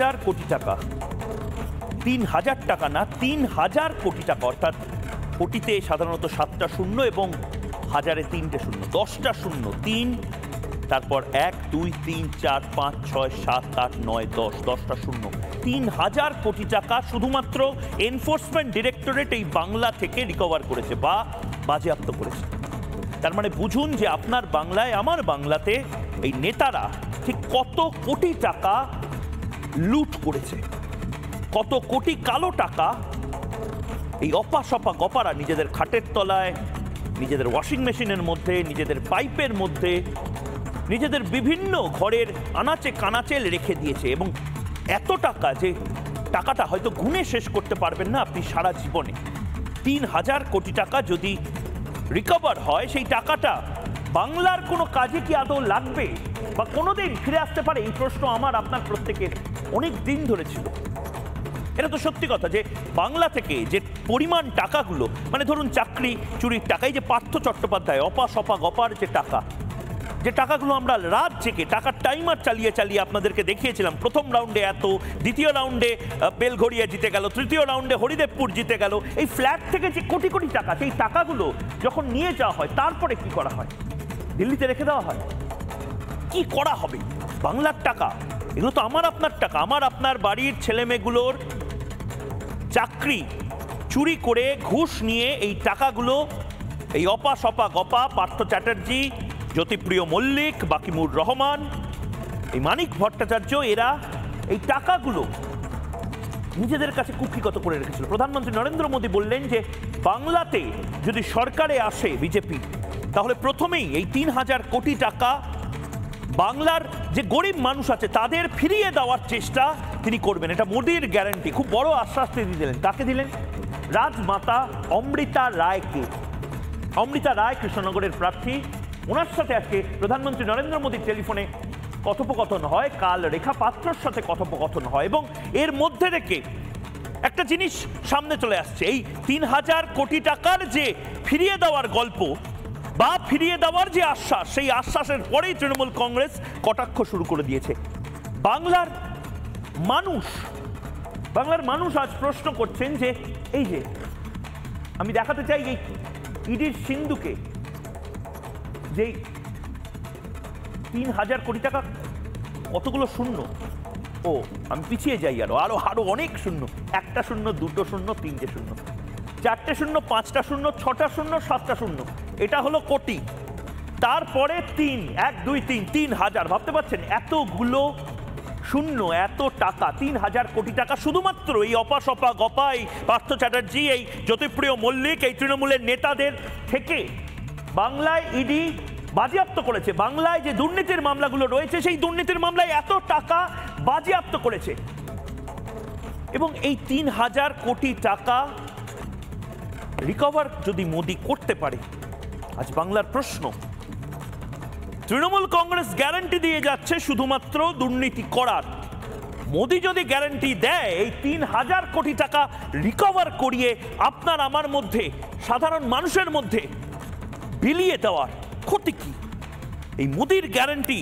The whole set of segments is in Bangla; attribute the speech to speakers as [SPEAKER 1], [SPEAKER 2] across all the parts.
[SPEAKER 1] হাজার কোটি টাকা তিন হাজার টাকা না তিন হাজার কোটি টাকা অর্থাৎ কোটিতে সাধারণত সাতটা শূন্য এবং হাজারে তিনটে শূন্য দশটা শূন্য তিন তারপর এক দুই তিন চার পাঁচ ছয় সাত আট নয় দশ দশটা শূন্য তিন হাজার কোটি টাকা শুধুমাত্র এনফোর্সমেন্ট ডিরেক্টরেট এই বাংলা থেকে রিকভার করেছে বা বাজেয়াপ্ত করেছে তার মানে বুঝুন যে আপনার বাংলায় আমার বাংলাতে এই নেতারা ঠিক কত কোটি টাকা লুট করেছে কত কোটি কালো টাকা এই অপা সপা গপারা নিজেদের খাটের তলায় নিজেদের ওয়াশিং মেশিনের মধ্যে নিজেদের পাইপের মধ্যে নিজেদের বিভিন্ন ঘরের আনাচে কানাচেল রেখে দিয়েছে এবং এত টাকা যে টাকাটা হয়তো গুনে শেষ করতে পারবেন না আপনি সারা জীবনে তিন হাজার কোটি টাকা যদি রিকভার হয় সেই টাকাটা বাংলার কোনো কাজে কি আদৌ লাগবে বা কোনোদিন ফিরে আসতে পারে এই প্রশ্ন আমার আপনার প্রত্যেকের অনেক দিন ধরে ছিল এটা তো সত্যি কথা যে বাংলা থেকে যে পরিমাণ টাকাগুলো মানে ধরুন চাকরি চুরির টাকা এই যে পার্থ চট্টোপাধ্যায় অপা সপা গপার যে টাকা যে টাকাগুলো আমরা রাত জেগে টাকার টাইমার চালিয়ে চালিয়ে আপনাদেরকে দেখিয়েছিলাম প্রথম রাউন্ডে এত দ্বিতীয় রাউন্ডে বেলঘড়িয়া জিতে গেল তৃতীয় রাউন্ডে হরিদেবপুর জিতে গেল এই ফ্ল্যাট থেকে যে কোটি কোটি টাকা সেই টাকাগুলো যখন নিয়ে যাওয়া হয় তারপরে কি করা হয় দিল্লিতে রেখে দেওয়া হয় কি করা হবে বাংলার টাকা এগুলো তো আমার আপনার টাকা আমার আপনার বাড়ির ছেলেমেয়েগুলোর চাকরি চুরি করে ঘুষ নিয়ে এই টাকাগুলো এই অপা সপা গপা পার্থ চ্যাটার্জি জ্যোতিপ্রিয় মল্লিক বাকিমুর রহমান এই মানিক ভট্টাচার্য এরা এই টাকাগুলো নিজেদের কাছে কুক্ষিগত করে রেখেছিল প্রধানমন্ত্রী নরেন্দ্র মোদী বললেন যে বাংলাতে যদি সরকারে আসে বিজেপি তাহলে প্রথমেই এই তিন হাজার কোটি টাকা বাংলার যে গরিব মানুষ আছে তাদের ফিরিয়ে দেওয়ার চেষ্টা তিনি করবেন এটা মোদীর গ্যারান্টি খুব বড় আশ্বাস তিনি দিলেন তাকে দিলেন রাজমাতা অমৃতা রায়কে অমৃতা রায় কৃষ্ণনগরের প্রার্থী ওনার সাথে আজকে প্রধানমন্ত্রী নরেন্দ্র মোদীর টেলিফোনে কথোপকথন হয় কাল রেখা পাত্রর সাথে কথোপকথন হয় এবং এর মধ্যে থেকে একটা জিনিস সামনে চলে আসছে এই তিন হাজার কোটি টাকার যে ফিরিয়ে দেওয়ার গল্প বা ফিরিয়ে দেওয়ার যে আশ্বাস সেই আশ্বাসের পরেই তৃণমূল কংগ্রেস কটাক্ষ শুরু করে দিয়েছে বাংলার মানুষ বাংলার মানুষ আজ প্রশ্ন করছেন যে এই যে আমি দেখাতে চাই এই ইডির সিন্ধুকে যে তিন হাজার কোটি টাকা কতগুলো শূন্য ও আমি পিছিয়ে যাই আরো আরো আরো অনেক শূন্য একটা শূন্য দুটো শূন্য তিনটে শূন্য চারটে শূন্য পাঁচটা শূন্য ছটা শূন্য সাতটা শূন্য এটা হলো কোটি তারপরে তিন এক দুই তিন তিন হাজার ভাবতে পারছেন এতগুলো শূন্য এত টাকা তিন হাজার কোটি টাকা শুধুমাত্র এই অপাসপা সপা গপাই পার্থ চ্যাটার্জি এই জ্যোতিপ্রিয় মল্লিক এই তৃণমূলের নেতাদের থেকে বাংলায় ইডি বাজেয়াপ্ত করেছে বাংলায় যে দুর্নীতির মামলাগুলো রয়েছে সেই দুর্নীতির মামলায় এত টাকা বাজেয়াপ্ত করেছে এবং এই তিন হাজার কোটি টাকা রিকভার যদি মোদি করতে পারে আজ বাংলার প্রশ্ন তৃণমূল কংগ্রেস গ্যারান্টি দিয়ে যাচ্ছে শুধুমাত্র দুর্নীতি করার মোদি যদি গ্যারান্টি দেয় এই তিন হাজার কোটি টাকা রিকভার করিয়ে আপনার আমার মধ্যে সাধারণ মানুষের মধ্যে বিলিয়ে দেওয়ার ক্ষতি কি এই মোদির গ্যারান্টি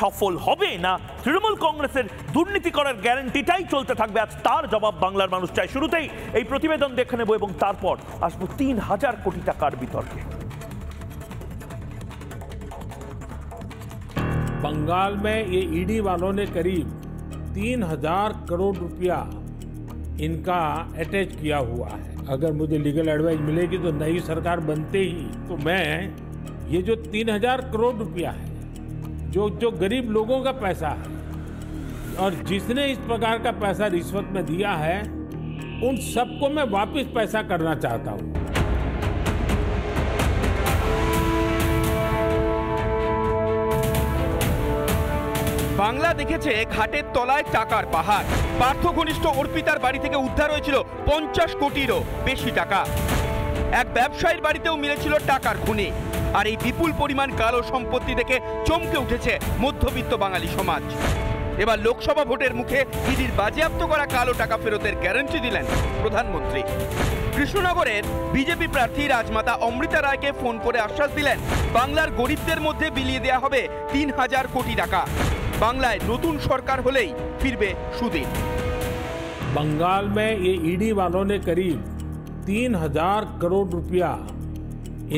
[SPEAKER 1] সফল হবে না তৃণমূল কংগ্রেসের দুর্নীতি করার গ্যারান্টিটাই চলতে থাকবে আজ তার জবাব বাংলার মানুষ চায় শুরুতেই এই প্রতিবেদন দেখে নেব এবং তারপর আসবো তিন হাজার কোটি টাকার বিতর্কে बंगाल में ये ईडी e वालों ने करीब
[SPEAKER 2] तीन हजार करोड़ रुपया इनका अटैच किया हुआ है अगर मुझे लीगल एडवाइस मिलेगी तो नई सरकार बनते ही तो मैं ये जो तीन हजार करोड़ रुपया है जो जो गरीब लोगों का पैसा है और जिसने इस प्रकार का पैसा रिश्वत में दिया है उन सबको मैं वापस पैसा
[SPEAKER 3] करना चाहता हूँ বাংলা দেখেছে ঘাটের তলায় টাকার পাহাড় পার্থ ঘনিষ্ঠ অর্পিতার বাড়ি থেকে উদ্ধার হয়েছিল পঞ্চাশ কোটিরও বেশি টাকা এক ব্যবসায়ীর বাড়িতেও মিলেছিল টাকার খুনি আর এই বিপুল পরিমাণ কালো সম্পত্তি দেখে চমকে উঠেছে মধ্যবিত্ত বাঙালি সমাজ এবার লোকসভা ভোটের মুখে ইডির বাজেয়াপ্ত করা কালো টাকা ফেরতের গ্যারান্টি দিলেন প্রধানমন্ত্রী কৃষ্ণনগরের বিজেপি প্রার্থী রাজমাতা অমৃতা রায়কে ফোন করে আশ্বাস দিলেন বাংলার গরিবদের মধ্যে বিলিয়ে দেয়া হবে তিন হাজার কোটি টাকা বাংলায় নতুন সরকার হলেই ফিরবে সুদিন
[SPEAKER 2] बंगाल মে ইডি বালোনে করিব তিন হাজার করোড় রুপিয়া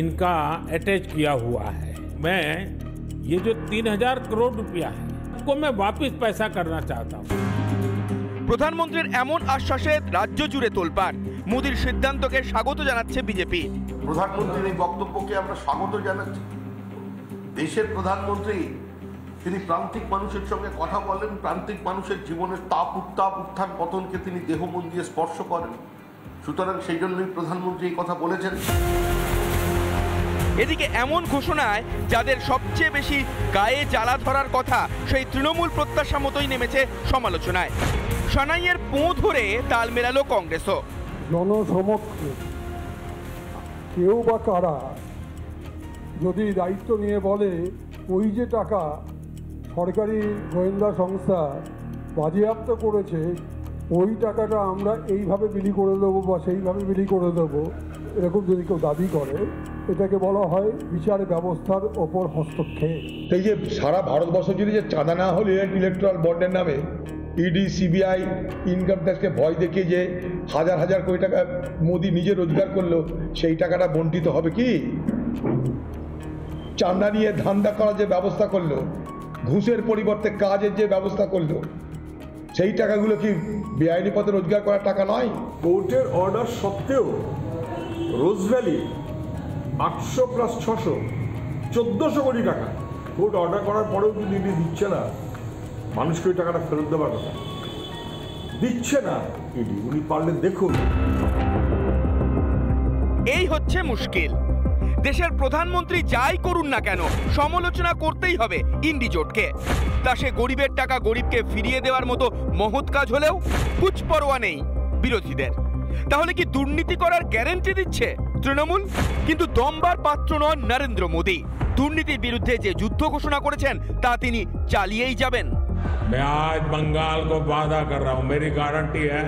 [SPEAKER 2] ইনকা रुपया কিয়া হুয়া किया हुआ है
[SPEAKER 3] मैं ये जो तीन हजार करोड़ रुपया है उसको मैं वापस पैसा करना चाहता हूँ প্রধানমন্ত্রীর এমন আশ্বাসে রাজ্য জুড়ে তোলপাড় মোদীর সিদ্ধান্তকে স্বাগত জানাচ্ছে বিজেপি প্রধানমন্ত্রীর এই বক্তব্যকে আমরা স্বাগত জানাচ্ছি দেশের প্রধানমন্ত্রী তিনি প্রান্তিক মানুষের সঙ্গে কথা বলেন প্রান্তিক মানুষের জীবনের তাপ উত্তাপ উত্থান পতনকে তিনি মন দিয়ে স্পর্শ করেন সুতরাং সেই জন্যই প্রধানমন্ত্রী এই কথা বলেছেন এদিকে এমন ঘোষণায় যাদের সবচেয়ে বেশি গায়ে জ্বালা ধরার কথা সেই তৃণমূল প্রত্যাশা মতোই নেমেছে সমালোচনায় সানাইয়ের পো ধরে তাল মেলালো কংগ্রেসও
[SPEAKER 4] জনসমক্ষে কেউ বা কারা যদি দায়িত্ব নিয়ে
[SPEAKER 2] বলে ওই যে টাকা সরকারি গোয়েন্দা সংস্থা বাজেয়াপ্ত করেছে ওই টাকাটা আমরা এইভাবে বিলি করে দেবো বা সেইভাবে বিলি করে দেবো এরকম যদি কেউ দাবি করে এটাকে বলা হয় বিচার ব্যবস্থার ওপর
[SPEAKER 4] হস্তক্ষেপ এই যে সারা ভারতবর্ষ জুড়ে যে চাঁদা না হলে ইলেকট্রাল বন্ডের নামে
[SPEAKER 2] ইডি সিবিআই ইনকাম ট্যাক্সকে ভয় দেখিয়ে যে হাজার হাজার কোটি টাকা মোদি নিজে রোজগার করলো সেই টাকাটা বন্টিত হবে কি চাঁদা নিয়ে ধান্দা করার যে ব্যবস্থা করলো ঘুষের পরিবর্তে কাজের যে ব্যবস্থা করল সেই টাকাগুলো কি বেআইনি পথে রোজগার করার টাকা নয় কোর্টের অর্ডার সত্ত্বেও
[SPEAKER 4] রোজভ্যালি আটশো প্লাস ছশো চোদ্দোশো কোটি টাকা কোর্ট অর্ডার করার পরেও কিন্তু ইডি দিচ্ছে না মানুষকে ওই টাকাটা ফেরত দেওয়ার কথা দিচ্ছে না ইডি উনি পারলে দেখুন
[SPEAKER 3] এই হচ্ছে মুশকিল দেশের প্রধানমন্ত্রী যাই করুন না কেন সমালোচনা করতেই হবে ইন্ডিজোটকে তা সে গরিবের টাকা গরিবকে ফিরিয়ে দেওয়ার মতো মহৎ কাজ হলেও কুচপরোয়া নেই বিরোধীদের তাহলে কি দুর্নীতি করার গ্যারেন্টি দিচ্ছে তৃণমূল কিন্তু দমবার পাত্র নন নরেন্দ্র মোদী দুর্নীতির বিরুদ্ধে যে যুদ্ধ ঘোষণা করেছেন তা তিনি চালিয়েই যাবেন मैं आज बंगाल को वादा कर रहा हूं मेरी गारंटी है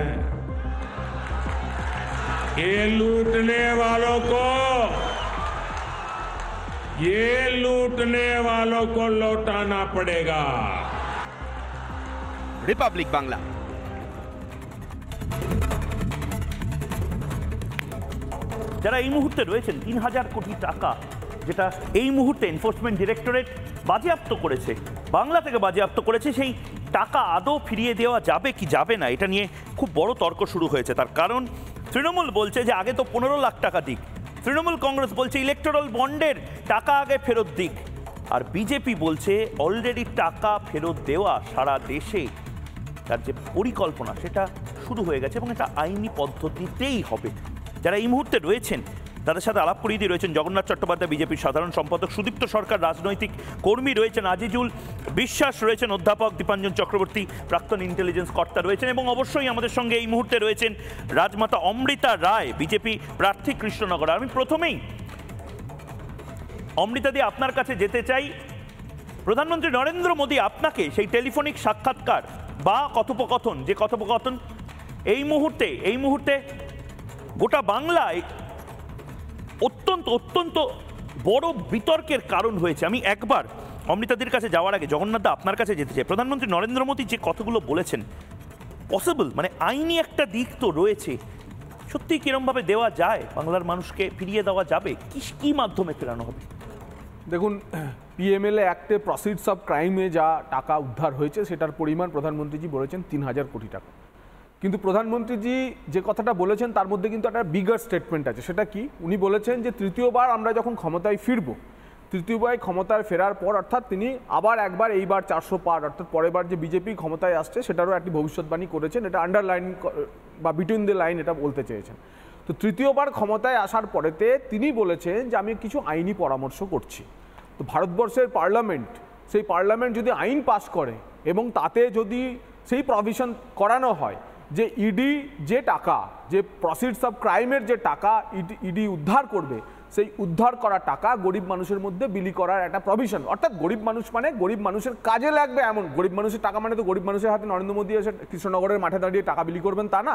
[SPEAKER 3] ये
[SPEAKER 4] लूटने वालों को ये लूटने वालों को लौटाना पड़ेगा রিপাবলিক
[SPEAKER 1] বাংলা যারা এই মুহূর্তে রয়েছেন তিন হাজার কোটি টাকা যেটা এই মুহূর্তে এনফোর্সমেন্ট ডিরেক্টরেট বাজেয়াপ্ত করেছে বাংলা থেকে বাজেয়াপ্ত করেছে সেই টাকা আদৌ ফিরিয়ে দেওয়া যাবে কি যাবে না এটা নিয়ে খুব বড় তর্ক শুরু হয়েছে তার কারণ তৃণমূল বলছে যে আগে তো পনেরো লাখ টাকা দিক তৃণমূল কংগ্রেস বলছে ইলেকটোরাল বন্ডের টাকা আগে ফেরত দিক আর বিজেপি বলছে অলরেডি টাকা ফেরত দেওয়া সারা দেশে তার যে পরিকল্পনা সেটা শুরু হয়ে গেছে এবং এটা আইনি পদ্ধতিতেই হবে যারা এই মুহূর্তে রয়েছেন তাদের সাথে আলাপ করিয়ে দিয়ে রয়েছেন জগন্নাথ চট্টোপাধ্যায় বিজেপির সাধারণ সম্পাদক সুদীপ্ত সরকার রাজনৈতিক কর্মী রয়েছেন আজিজুল বিশ্বাস রয়েছেন অধ্যাপক দীপাঞ্জন চক্রবর্তী প্রাক্তন ইন্টেলিজেন্স কর্তা রয়েছেন এবং অবশ্যই আমাদের সঙ্গে এই মুহূর্তে রয়েছেন রাজমাতা অমৃতা রায় বিজেপি প্রার্থী কৃষ্ণনগর আমি প্রথমেই অমৃতা দিয়ে আপনার কাছে যেতে চাই প্রধানমন্ত্রী নরেন্দ্র মোদী আপনাকে সেই টেলিফোনিক সাক্ষাৎকার বা কথোপকথন যে কথোপকথন এই মুহূর্তে এই মুহূর্তে গোটা বাংলায় অত্যন্ত অত্যন্ত বড় বিতর্কের কারণ হয়েছে আমি একবার অমৃতাদির কাছে যাওয়ার আগে জগন্নাথদা আপনার কাছে যেতে চাই প্রধানমন্ত্রী নরেন্দ্র মোদী যে কথাগুলো বলেছেন পসিবল মানে আইনি একটা দিক তো রয়েছে সত্যি কিরমভাবে দেওয়া যায় বাংলার মানুষকে ফিরিয়ে দেওয়া যাবে কি কী মাধ্যমে ফেরানো হবে দেখুন
[SPEAKER 2] পিএমএলএ অ্যাক্টে প্রসিডস অফ ক্রাইমে যা টাকা উদ্ধার হয়েছে সেটার পরিমাণ প্রধানমন্ত্রীজি বলেছেন তিন হাজার কোটি টাকা কিন্তু প্রধানমন্ত্রীজি যে কথাটা বলেছেন তার মধ্যে কিন্তু একটা বিগার স্টেটমেন্ট আছে সেটা কি উনি বলেছেন যে তৃতীয়বার আমরা যখন ক্ষমতায় ফিরব তৃতীয়বার ক্ষমতায় ফেরার পর অর্থাৎ তিনি আবার একবার এইবার চারশো পার অর্থাৎ পরের বার যে বিজেপি ক্ষমতায় আসছে সেটারও একটি ভবিষ্যৎবাণী করেছেন এটা আন্ডারলাইন বা বিটুইন দ্য লাইন এটা বলতে চেয়েছেন তো তৃতীয়বার ক্ষমতায় আসার পরেতে তিনি বলেছেন যে আমি কিছু আইনি পরামর্শ করছি তো ভারতবর্ষের পার্লামেন্ট সেই পার্লামেন্ট যদি আইন পাস করে এবং তাতে যদি সেই প্রভিশন করানো হয় যে ইডি e যে টাকা যে প্রসিডস অফ ক্রাইমের যে টাকা ইডি e e উদ্ধার করবে সেই উদ্ধার করা টাকা গরিব মানুষের মধ্যে বিলি করার একটা প্রভিশন অর্থাৎ গরিব মানুষ মানে গরিব মানুষের কাজে লাগবে এমন গরিব মানুষের টাকা মানে তো গরিব মানুষের হাতে নরেন্দ্র মোদী এসে কৃষ্ণনগরের মাঠে দাঁড়িয়ে টাকা বিলি করবেন তা না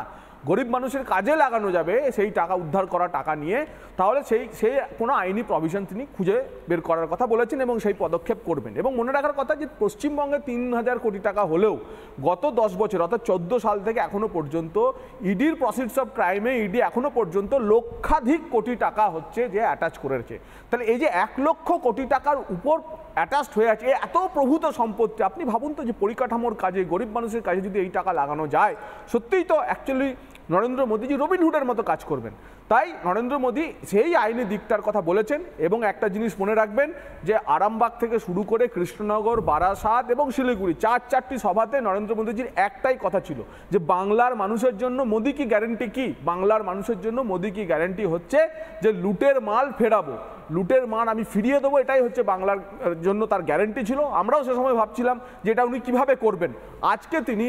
[SPEAKER 2] গরিব মানুষের কাজে লাগানো যাবে সেই টাকা উদ্ধার করা টাকা নিয়ে তাহলে সেই সেই কোনো আইনি প্রভিশন তিনি খুঁজে বের করার কথা বলেছেন এবং সেই পদক্ষেপ করবেন এবং মনে রাখার কথা যে পশ্চিমবঙ্গে তিন হাজার কোটি টাকা হলেও গত দশ বছর অর্থাৎ চোদ্দ সাল থেকে এখনও পর্যন্ত ইডির প্রসিডস অফ ক্রাইমে ইডি এখনও পর্যন্ত লক্ষাধিক কোটি টাকা হচ্ছে যে অ্যাটাচ করে রয়েছে তাহলে এই যে এক লক্ষ কোটি টাকার উপর অ্যাটাচড হয়ে আছে এত প্রভূত সম্পত্তি আপনি ভাবুন তো যে পরিকাঠামোর কাজে গরিব মানুষের কাজে যদি এই টাকা লাগানো যায় সত্যিই তো অ্যাকচুয়ালি নরেন্দ্র মোদীজি রবিনহুডের মতো কাজ করবেন তাই নরেন্দ্র মোদী সেই আইনি দিকটার কথা বলেছেন এবং একটা জিনিস মনে রাখবেন যে আরামবাগ থেকে শুরু করে কৃষ্ণনগর বারাসাত এবং শিলিগুড়ি চার চারটি সভাতে নরেন্দ্র মোদীজির একটাই কথা ছিল যে বাংলার মানুষের জন্য মোদি কি গ্যারেন্টি কি বাংলার মানুষের জন্য মোদী কি গ্যারেন্টি হচ্ছে যে লুটের মাল ফেরাবো লুটের মান আমি ফিরিয়ে দেবো এটাই হচ্ছে বাংলার জন্য তার গ্যারেন্টি ছিল আমরাও সে সময় ভাবছিলাম যে এটা উনি কীভাবে করবেন আজকে তিনি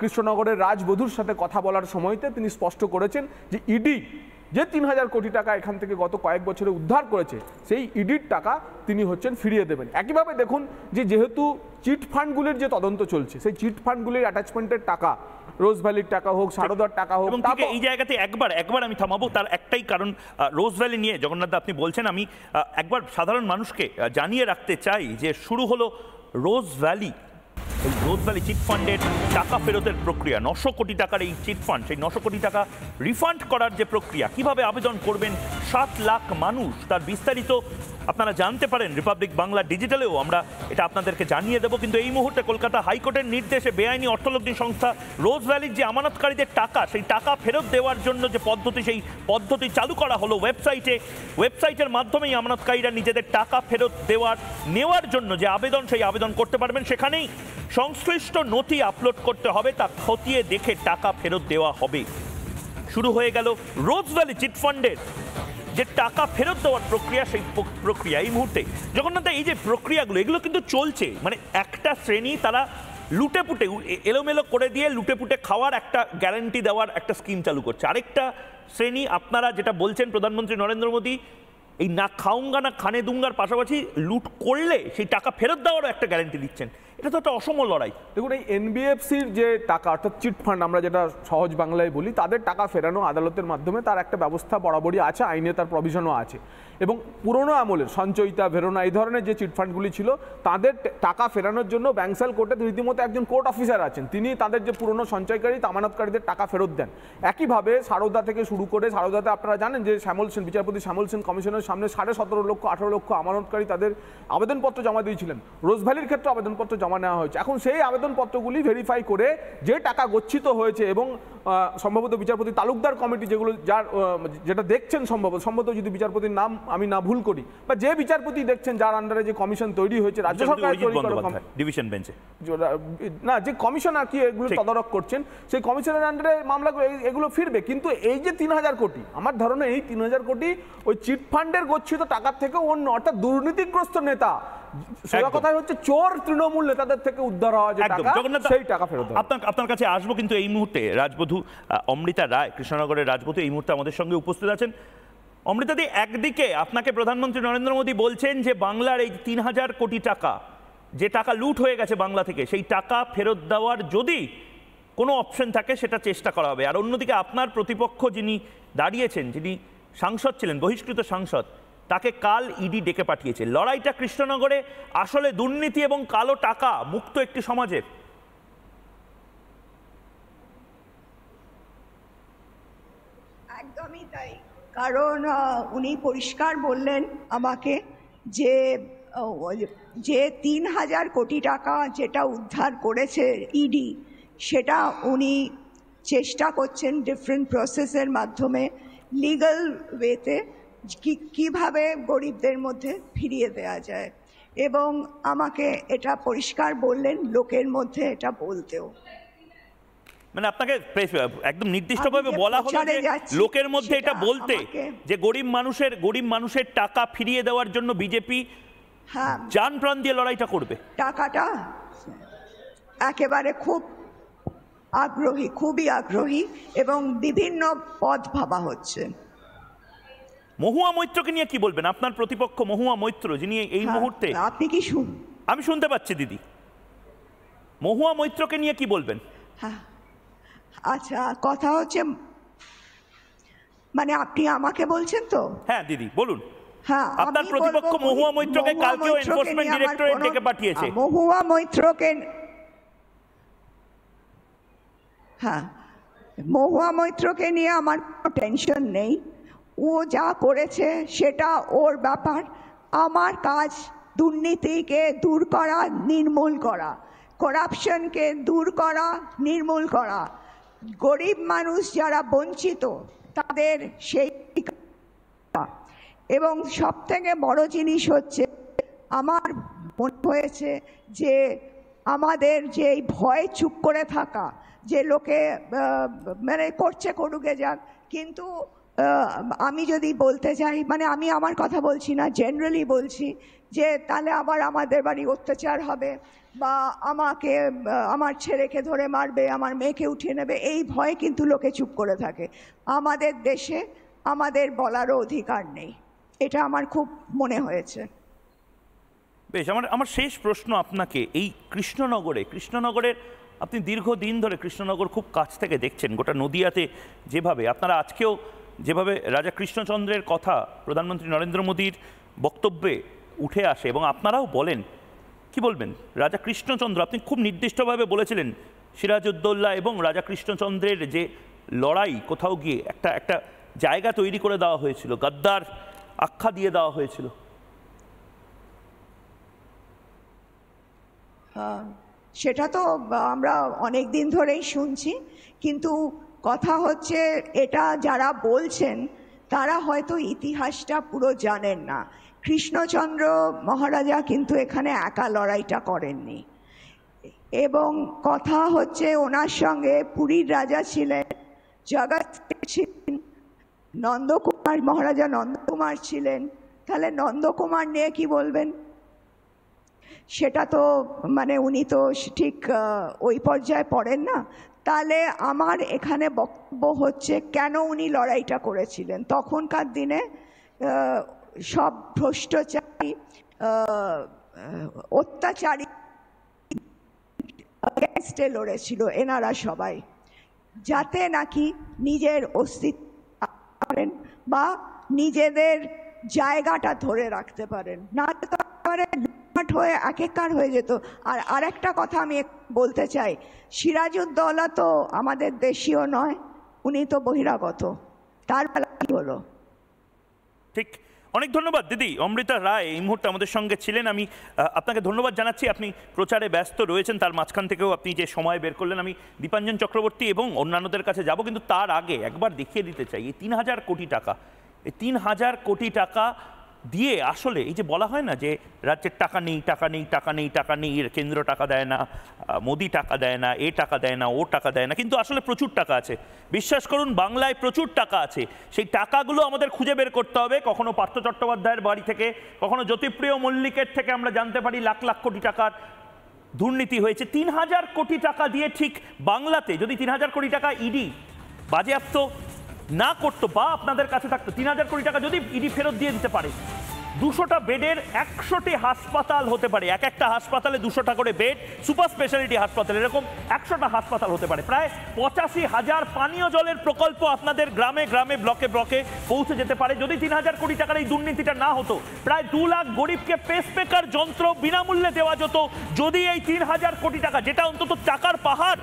[SPEAKER 2] কৃষ্ণনগরের রাজবধূর সাথে কথা বলার সময়তে তিনি স্পষ্ট করেছেন যে ইডি যে তিন হাজার কোটি টাকা এখান থেকে গত কয়েক বছরে উদ্ধার করেছে সেই ইডির টাকা তিনি হচ্ছেন ফিরিয়ে দেবেন একইভাবে দেখুন যে যেহেতু চিট ফান্ডগুলির যে তদন্ত চলছে সেই চিট ফান্ডগুলির অ্যাটাচমেন্টের টাকা রোজ ভ্যালির টাকা হোক সারদার টাকা হোক এবং এই
[SPEAKER 1] জায়গাতে একবার একবার আমি থামাবো তার একটাই কারণ রোজ ভ্যালি নিয়ে জগন্নাথ আপনি বলছেন আমি একবার সাধারণ মানুষকে জানিয়ে রাখতে চাই যে শুরু হলো রোজ ভ্যালি এই ভ্যালি চিটফান্ডের টাকা ফেরতের প্রক্রিয়া নশো কোটি টাকার এই চিটফান্ড সেই নশো কোটি টাকা রিফান্ড করার যে প্রক্রিয়া কিভাবে আবেদন করবেন সাত লাখ মানুষ তার বিস্তারিত আপনারা জানতে পারেন রিপাবলিক বাংলা ডিজিটালেও আমরা এটা আপনাদেরকে জানিয়ে দেবো কিন্তু এই মুহূর্তে কলকাতা হাইকোর্টের নির্দেশে বেআইনি অর্থলগ্নি সংস্থা রোজ ভ্যালির যে আমানতকারীদের টাকা সেই টাকা ফেরত দেওয়ার জন্য যে পদ্ধতি সেই পদ্ধতি চালু করা হলো ওয়েবসাইটে ওয়েবসাইটের মাধ্যমেই আমানতকারীরা নিজেদের টাকা ফেরত দেওয়ার নেওয়ার জন্য যে আবেদন সেই আবেদন করতে পারবেন সেখানেই সংশ্লিষ্ট নথি আপলোড করতে হবে তা খতিয়ে দেখে টাকা ফেরত দেওয়া হবে শুরু হয়ে গেল রোজ ভ্যালি চিটফান্ডের যে টাকা ফেরত দেওয়ার প্রক্রিয়া সেই প্রক্রিয়া এই মুহূর্তে জগন্নাথ এই যে প্রক্রিয়াগুলো এগুলো কিন্তু চলছে মানে একটা শ্রেণী তারা লুটেপুটে এলোমেলো করে দিয়ে লুটেপুটে খাওয়ার একটা গ্যারান্টি দেওয়ার একটা স্কিম চালু করছে আরেকটা শ্রেণী আপনারা যেটা বলছেন প্রধানমন্ত্রী নরেন্দ্র মোদী এই না খাউঙ্গা না খানে দুঙ্গার পাশাপাশি লুট করলে সেই টাকা ফেরত দেওয়ারও একটা গ্যারান্টি দিচ্ছেন এটা তো একটা অসম লড়াই দেখুন এই এনবিএফসির যে
[SPEAKER 2] টাকা অর্থাৎ চিট ফান্ড আমরা যেটা সহজ বাংলায় বলি তাদের টাকা ফেরানো আদালতের মাধ্যমে তার একটা ব্যবস্থা বরাবরই আছে আইনে তার প্রভিশনও আছে এবং পুরনো আমলের সঞ্চয়িতা ভেরোনা এই ধরনের যে চিটফান্ডগুলি ছিল তাদের টাকা ফেরানোর জন্য ব্যাংসাল কোর্টে রীতিমতো একজন কোর্ট অফিসার আছেন তিনি তাদের যে পুরনো সঞ্চয়কারী তামানতকারীদের টাকা ফেরত দেন একইভাবে সারদা থেকে শুরু করে সারদাতে আপনারা জানেন যে শ্যামল সেন বিচারপতি শ্যামল সেন কমিশনের সামনে সাড়ে সতেরো লক্ষ আঠারো লক্ষ আমানতকারী তাদের আবেদনপত্র জমা দিয়েছিলেন রোজভ্যালির ক্ষেত্রে আবেদনপত্র জমা জমা নেওয়া হয়েছে এখন সেই আবেদনপত্রগুলি ভেরিফাই করে যে টাকা গচ্ছিত হয়েছে এবং সম্ভবত বিচারপতি তালুকদার কমিটি যেগুলো যার যেটা দেখছেন সম্ভবত সম্ভবত যদি বিচারপতির নাম আমি না ভুল করি বা যে বিচারপতি দেখছেন যার আন্ডারে যে কমিশন তৈরি হয়েছে রাজ্য সরকার ডিভিশন বেঞ্চে না যে কমিশন আর কি এগুলো তদারক করছেন সেই কমিশনের আন্ডারে মামলাগুলো এগুলো ফিরবে কিন্তু এই যে তিন হাজার কোটি আমার ধারণা এই তিন হাজার কোটি ওই চিট ফান্ডের গচ্ছিত টাকার থেকে অন্য অর্থাৎ দুর্নীতিগ্রস্ত নেতা সোজা কথা হচ্ছে চোর তৃণমূল নেতাদের থেকে উদ্ধার হওয়া যে টাকা সেই টাকা
[SPEAKER 1] ফেরত আপনার আপনার কাছে আসবো কিন্তু এই মুহূর্তে রাজবধূ অমৃতা রায় কৃষ্ণনগরের রাজবধূ এই মুহূর্তে আমাদের সঙ্গে উপস্থিত আছেন অমৃতাদি একদিকে আপনাকে প্রধানমন্ত্রী নরেন্দ্র মোদী বলছেন যে বাংলার এই তিন হাজার কোটি টাকা যে টাকা লুট হয়ে গেছে বাংলা থেকে সেই টাকা ফেরত দেওয়ার যদি কোনো অপশন থাকে সেটা চেষ্টা করা হবে আর অন্যদিকে আপনার প্রতিপক্ষ যিনি দাঁড়িয়েছেন যিনি সাংসদ ছিলেন বহিষ্কৃত সাংসদ তাকে কাল ইডি e ডেকে পাঠিয়েছে লড়াইটা কৃষ্ণনগরে আসলে দুর্নীতি এবং কালো টাকা মুক্ত একটি সমাজের
[SPEAKER 5] একদমই তাই কারণ উনি পরিষ্কার বললেন আমাকে যে যে তিন হাজার কোটি টাকা যেটা উদ্ধার করেছে ইডি e সেটা উনি চেষ্টা করছেন ডিফারেন্ট প্রসেসের মাধ্যমে লিগাল ওয়েতে কিভাবে গরিবদের মধ্যে ফিরিয়ে দেয়া যায় এবং আমাকে এটা পরিষ্কার বললেন লোকের মধ্যে এটা বলতেও
[SPEAKER 1] মানে আপনাকে একদম নির্দিষ্টভাবে বলা হলো যে লোকের মধ্যে এটা বলতে যে গরিব মানুষের গরিব মানুষের টাকা ফিরিয়ে দেওয়ার জন্য বিজেপি হ্যাঁ যান প্রাণ দিয়ে লড়াইটা করবে
[SPEAKER 5] টাকাটা একেবারে খুব আগ্রহী খুবই আগ্রহী এবং বিভিন্ন পথ ভাবা হচ্ছে
[SPEAKER 1] মহুয়া মৈত্রকে নিয়ে কি বলবেন আপনার প্রতিপক্ষ মহুয়া মৈত্র যিনি এই হ্যাঁ, মুহূর্তে আপনি কি শুন আমি শুনতে পাচ্ছি দিদি মহুয়া মৈত্রকে নিয়ে কি বলবেন
[SPEAKER 5] হ্যাঁ আচ্ছা কথা হচ্ছে মানে আপনি আমাকে বলছেন তো হ্যাঁ দিদি বলুন হ্যাঁ, আপনার প্রতিপক্ষ মহুয়া মৈত্রকে কালকেও এনফোর্সমেন্ট ডিরেক্টরেট ডেকে পাঠিয়েছে মহুয়া মৈত্রকে হ্যাঁ মহুয়া মৈত্রকে নিয়ে আমার টেনশন নেই ও যা করেছে সেটা ওর ব্যাপার আমার কাজ দুর্নীতিকে দূর করা নির্মূল করা করাপশনকে দূর করা নির্মূল করা গরিব মানুষ যারা বঞ্চিত তাদের সেই এবং সবথেকে বড় জিনিস হচ্ছে আমার মনে হয়েছে যে আমাদের যে ভয় চুপ করে থাকা যে লোকে মানে করছে করুকে যাক কিন্তু আমি যদি বলতে চাই মানে আমি আমার কথা বলছি না জেনারেলি বলছি যে তাহলে আবার আমাদের বাড়ি অত্যাচার হবে বা আমাকে আমার ছেলেকে ধরে মারবে আমার মেয়েকে উঠিয়ে নেবে এই ভয়ে কিন্তু লোকে চুপ করে থাকে আমাদের দেশে আমাদের বলারও অধিকার নেই এটা আমার খুব মনে হয়েছে
[SPEAKER 1] বেশ আমার আমার শেষ প্রশ্ন আপনাকে এই কৃষ্ণনগরে কৃষ্ণনগরের আপনি দীর্ঘদিন ধরে কৃষ্ণনগর খুব কাছ থেকে দেখছেন গোটা নদিয়াতে যেভাবে আপনারা আজকেও যেভাবে রাজা কৃষ্ণচন্দ্রের কথা প্রধানমন্ত্রী নরেন্দ্র মোদীর বক্তব্যে উঠে আসে এবং আপনারাও বলেন কি বলবেন রাজা কৃষ্ণচন্দ্র আপনি খুব নির্দিষ্টভাবে বলেছিলেন সিরাজউদ্দৌল্লা এবং রাজা কৃষ্ণচন্দ্রের যে লড়াই কোথাও গিয়ে একটা একটা জায়গা তৈরি করে দেওয়া হয়েছিল গাদ্দার আখ্যা দিয়ে দেওয়া হয়েছিল
[SPEAKER 5] সেটা তো আমরা অনেক দিন ধরেই শুনছি কিন্তু কথা হচ্ছে এটা যারা বলছেন তারা হয়তো ইতিহাসটা পুরো জানেন না কৃষ্ণচন্দ্র মহারাজা কিন্তু এখানে একা লড়াইটা করেননি এবং কথা হচ্ছে ওনার সঙ্গে পুরীর রাজা ছিলেন জগৎ ছিলেন নন্দকুমার মহারাজা নন্দকুমার ছিলেন তাহলে নন্দকুমার নিয়ে কি বলবেন সেটা তো মানে উনি তো ঠিক ওই পর্যায়ে পড়েন না তাহলে আমার এখানে বক্তব্য হচ্ছে কেন উনি লড়াইটা করেছিলেন তখনকার দিনে সব ভ্রষ্টচারী অত্যাচারী অ্যাগেনস্টে লড়েছিল এনারা সবাই যাতে নাকি নিজের অস্তিত্ব পারেন বা নিজেদের জায়গাটা ধরে রাখতে পারেন না পাঠ হয়ে একেকার হয়ে যেত আর আরেকটা কথা আমি বলতে চাই সিরাজউদ্দৌলা তো আমাদের দেশীয় নয় উনি তো বহিরাগত তার মানে হলো
[SPEAKER 1] ঠিক অনেক ধন্যবাদ দিদি অমৃতা রায় এই মুহূর্তে আমাদের সঙ্গে ছিলেন আমি আপনাকে ধন্যবাদ জানাচ্ছি আপনি প্রচারে ব্যস্ত রয়েছেন তার মাঝখান থেকেও আপনি যে সময় বের করলেন আমি দীপাঞ্জন চক্রবর্তী এবং অন্যান্যদের কাছে যাব কিন্তু তার আগে একবার দেখিয়ে দিতে চাই এই তিন হাজার কোটি টাকা এই তিন হাজার কোটি টাকা দিয়ে আসলে এই যে বলা হয় না যে রাজ্যের টাকা নেই টাকা নেই টাকা নেই টাকা নেই কেন্দ্র টাকা দেয় না মোদি টাকা দেয় না এ টাকা দেয় না ও টাকা দেয় না কিন্তু আসলে প্রচুর টাকা আছে বিশ্বাস করুন বাংলায় প্রচুর টাকা আছে সেই টাকাগুলো আমাদের খুঁজে বের করতে হবে কখনো পার্থ চট্টোপাধ্যায়ের বাড়ি থেকে কখনো জ্যোতিপ্রিয় মল্লিকের থেকে আমরা জানতে পারি লাখ লাখ কোটি টাকার দুর্নীতি হয়েছে তিন হাজার কোটি টাকা দিয়ে ঠিক বাংলাতে যদি তিন হাজার কোটি টাকা ইডি বাজেয়াপ্ত না করতো বা আপনাদের কাছে থাকতো তিন হাজার কোটি টাকা যদি ইডি ফেরত দিয়ে দিতে পারে দুশোটা বেডের একশোটি হাসপাতাল হতে পারে এক একটা হাসপাতালে দুশোটা করে বেড সুপার স্পেশালিটি হাসপাতাল এরকম একশোটা হাসপাতাল হতে পারে প্রায় পঁচাশি হাজার পানীয় জলের প্রকল্প আপনাদের গ্রামে গ্রামে ব্লকে ব্লকে পৌঁছে যেতে পারে যদি তিন হাজার কোটি টাকার এই দুর্নীতিটা না হতো প্রায় দু লাখ গরিবকে পেকার যন্ত্র বিনামূল্যে দেওয়া যেত যদি এই তিন হাজার কোটি টাকা যেটা অন্তত টাকার পাহাড়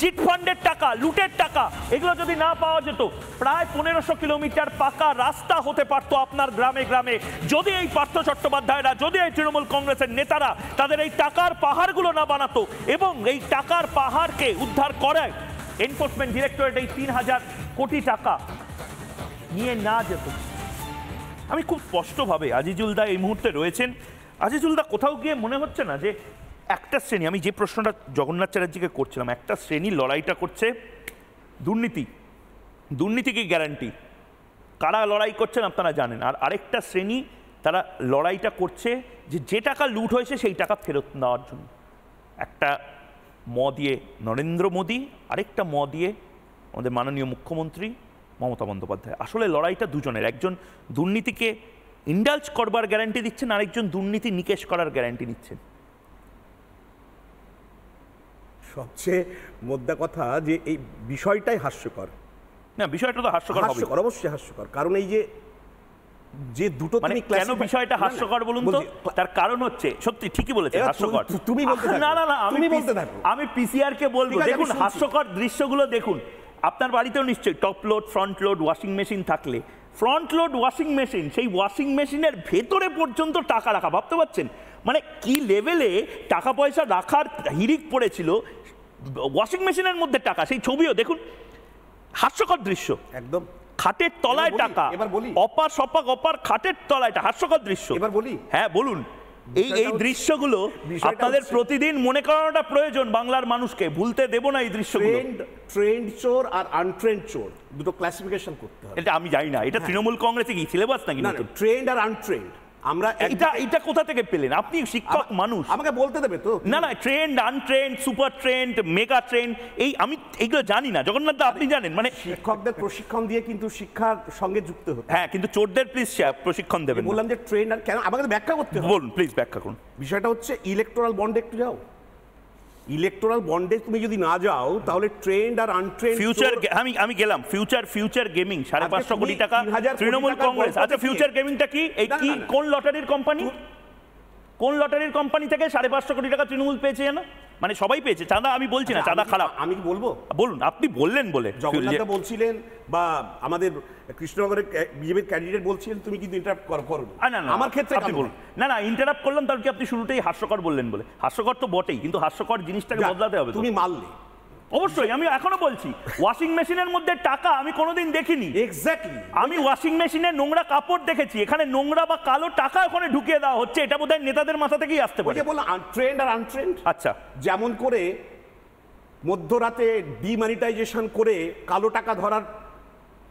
[SPEAKER 1] চিটফান্ডের টাকা লুটের টাকা এগুলো যদি না পাওয়া যেত প্রায় পনেরোশো কিলোমিটার পাকা রাস্তা হতে পারত আপনার গ্রামে গ্রামে যদি এই পার্থ চট্টোপাধ্যায়রা যদি এই তৃণমূল কংগ্রেসের নেতারা তাদের এই টাকার পাহাড়গুলো না বানাতো এবং এই টাকার পাহাড়কে উদ্ধার করায় এনফোর্সমেন্ট ডিরেক্টরেট এই তিন হাজার কোটি টাকা নিয়ে না যেত আমি খুব স্পষ্টভাবে আজিজুলদা এই মুহূর্তে রয়েছেন আজিজুলদা কোথাও গিয়ে মনে হচ্ছে না যে একটা শ্রেণী আমি যে প্রশ্নটা জগন্নাথ চ্যাটার্জিকে করছিলাম একটা শ্রেণী লড়াইটা করছে দুর্নীতি দুর্নীতি কি গ্যারান্টি কারা লড়াই করছেন আপনারা জানেন আর আরেকটা শ্রেণী তারা লড়াইটা করছে যে যে টাকা লুট হয়েছে সেই টাকা ফেরত নেওয়ার জন্য একটা ম দিয়ে নরেন্দ্র মোদী আরেকটা ম দিয়ে আমাদের মাননীয় মুখ্যমন্ত্রী মমতা বন্দ্যোপাধ্যায় আসলে লড়াইটা দুজনের একজন দুর্নীতিকে ইন্ডালজ করবার গ্যারান্টি দিচ্ছেন আরেকজন দুর্নীতি নিকেশ করার গ্যারান্টি নিচ্ছেন সবচেয়ে মোদ্দা কথা
[SPEAKER 2] যে এই বিষয়টাই হাস্যকর
[SPEAKER 1] না বিষয়টা তো হাস্যকর হাস্যকর অবশ্যই হাস্যকর কারণ এই যে যে দুটো মানে তুমি কেন বিষয়টা হাস্যকর বলুন তো তার কারণ হচ্ছে সত্যি ঠিকই বলেছে হাস্যকর তুমি বলতে না না না আমি বলতে থাকো আমি পিসিআর কে বলবো দেখুন হাস্যকর দৃশ্যগুলো দেখুন আপনার বাড়িতেও নিশ্চয়ই top load front load washing machine থাকলে ফ্রন্ট লোড ওয়াশিং মেশিন সেই ওয়াশিং মেশিনের ভেতরে পর্যন্ত টাকা রাখা ভাবতে পারছেন মানে কি লেভেলে টাকা পয়সা রাখার হিরিক পড়েছিল ওয়াশিং মেশিনের মধ্যে টাকা সেই ছবিও দেখুন হাস্যকর দৃশ্য একদম খাটের তলায় টাকা এবার বলি অপার সপাক অপার খাটের তলায় হাস্যকর দৃশ্য এবার বলি হ্যাঁ বলুন এই এই দৃশ্যগুলো আপনাদের প্রতিদিন মনে করানোটা প্রয়োজন বাংলার মানুষকে ভুলতে দেব না এই দৃশ্যগুলো ট্রেন্ড চোর আর আনট্রেন্ড চোর দুটো ক্লাসিফিকেশন করতে হবে এটা আমি জানি না এটা হ্যাঁ। তৃণমূল কংগ্রেসে কি সিলেবাস নাকি না ট্রেন্ড আর আনট্রেন্ড আমরা এটা এটা কোথা থেকে পেলেন আপনি শিক্ষক মানুষ আমাকে বলতে দেবে তো না না trend untrend super trend mega trend এই আমি এইগুলো জানি না জগন্নাথ আপনি জানেন মানে শিক্ষকদের প্রশিক্ষণ দিয়ে কিন্তু শিক্ষার সঙ্গে যুক্ত হতে হ্যাঁ কিন্তু চোরদের প্লিজ প্রশিক্ষণ দেবেন বললাম যে ট্রেন্ড আর কেন আমাকে ব্যাখ্যা করতে বলুন প্লিজ ব্যাখ্যা করুন বিষয়টা হচ্ছে ইলেকট্রাল বন্ড একটু যাও ইলেকট্রাল বন্ডে তুমি যদি না যাও তাহলে ট্রেন্ড আর আনট্রেন্ড ফিউচার আমি আমি গেলাম ফিউচার ফিউচার গেমিং সাড়ে পাঁচশো কোটি টাকা তৃণমূল কংগ্রেস আচ্ছা ফিউচার গেমিংটা কি এই কি কোন লটারির কোম্পানি কোন লটারির কোম্পানি থেকে সাড়ে পাঁচশো কোটি টাকা তৃণমূল পেয়েছে জানো মানে সবাই পেয়েছে চাঁদা আমি বলছি না আচ্ছা, চাঁদা খারাপ আমি কি বলবো বলুন আপনি বললেন বলে জগন্নাথটা বলছিলেন বা আমাদের কৃষ্ণনগরের বিজেপির ক্যান্ডিডেট বলছিলেন তুমি কিন্তু ইন্টারাপ্ট করো না না আমার ক্ষেত্রে আপনি বলুন না না ইন্টারাপ্ট করলাম তার কি আপনি শুরুতেই হাস্যকর বললেন বলে হাস্যকর তো বটেই কিন্তু হাস্যকর জিনিসটাকে বদলাতে হবে তুমি মারলে অবশ্যই আমি এখনো বলছি ওয়াশিং মেশিনের মধ্যে টাকা আমি কোনোদিন দেখিনি এক্স্যাক্টলি আমি ওয়াশিং মেশিনে নোংরা কাপড় দেখেছি এখানে নোংরা বা কালো টাকা ওখানে ঢুকিয়ে দেওয়া হচ্ছে এটা বোধহয় নেতাদের মাথা থেকেই আসতে পারে বলো আনট্রেন্ড আর আনট্রেন্ড আচ্ছা যেমন করে মধ্যরাতে ডিমানিটাইজেশন করে কালো টাকা ধরার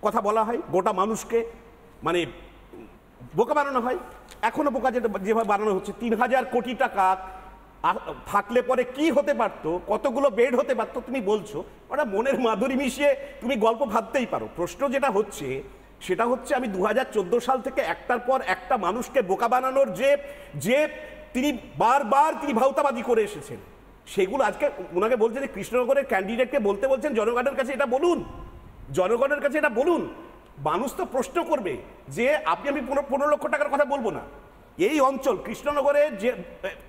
[SPEAKER 1] কথা বলা হয় গোটা মানুষকে মানে বোকা বানানো হয় এখনো বোকা যেটা যেভাবে বানানো হচ্ছে তিন হাজার কোটি টাকা থাকলে পরে কি হতে পারতো কতগুলো বেড হতে পারতো তুমি বলছো ওরা মনের মাধুরী মিশিয়ে তুমি গল্প ভাবতেই পারো প্রশ্ন যেটা হচ্ছে সেটা হচ্ছে আমি দু সাল থেকে একটার পর একটা মানুষকে বোকা বানানোর যে যে তিনি বারবার তিনি ভাউতাবাদি করে এসেছেন সেগুলো আজকে ওনাকে বলছেন যে কৃষ্ণনগরের ক্যান্ডিডেটকে বলতে বলছেন জনগণের কাছে এটা বলুন জনগণের কাছে এটা বলুন মানুষ তো প্রশ্ন করবে যে আপনি আমি পনেরো লক্ষ টাকার কথা বলবো না এই অঞ্চল কৃষ্ণনগরের যে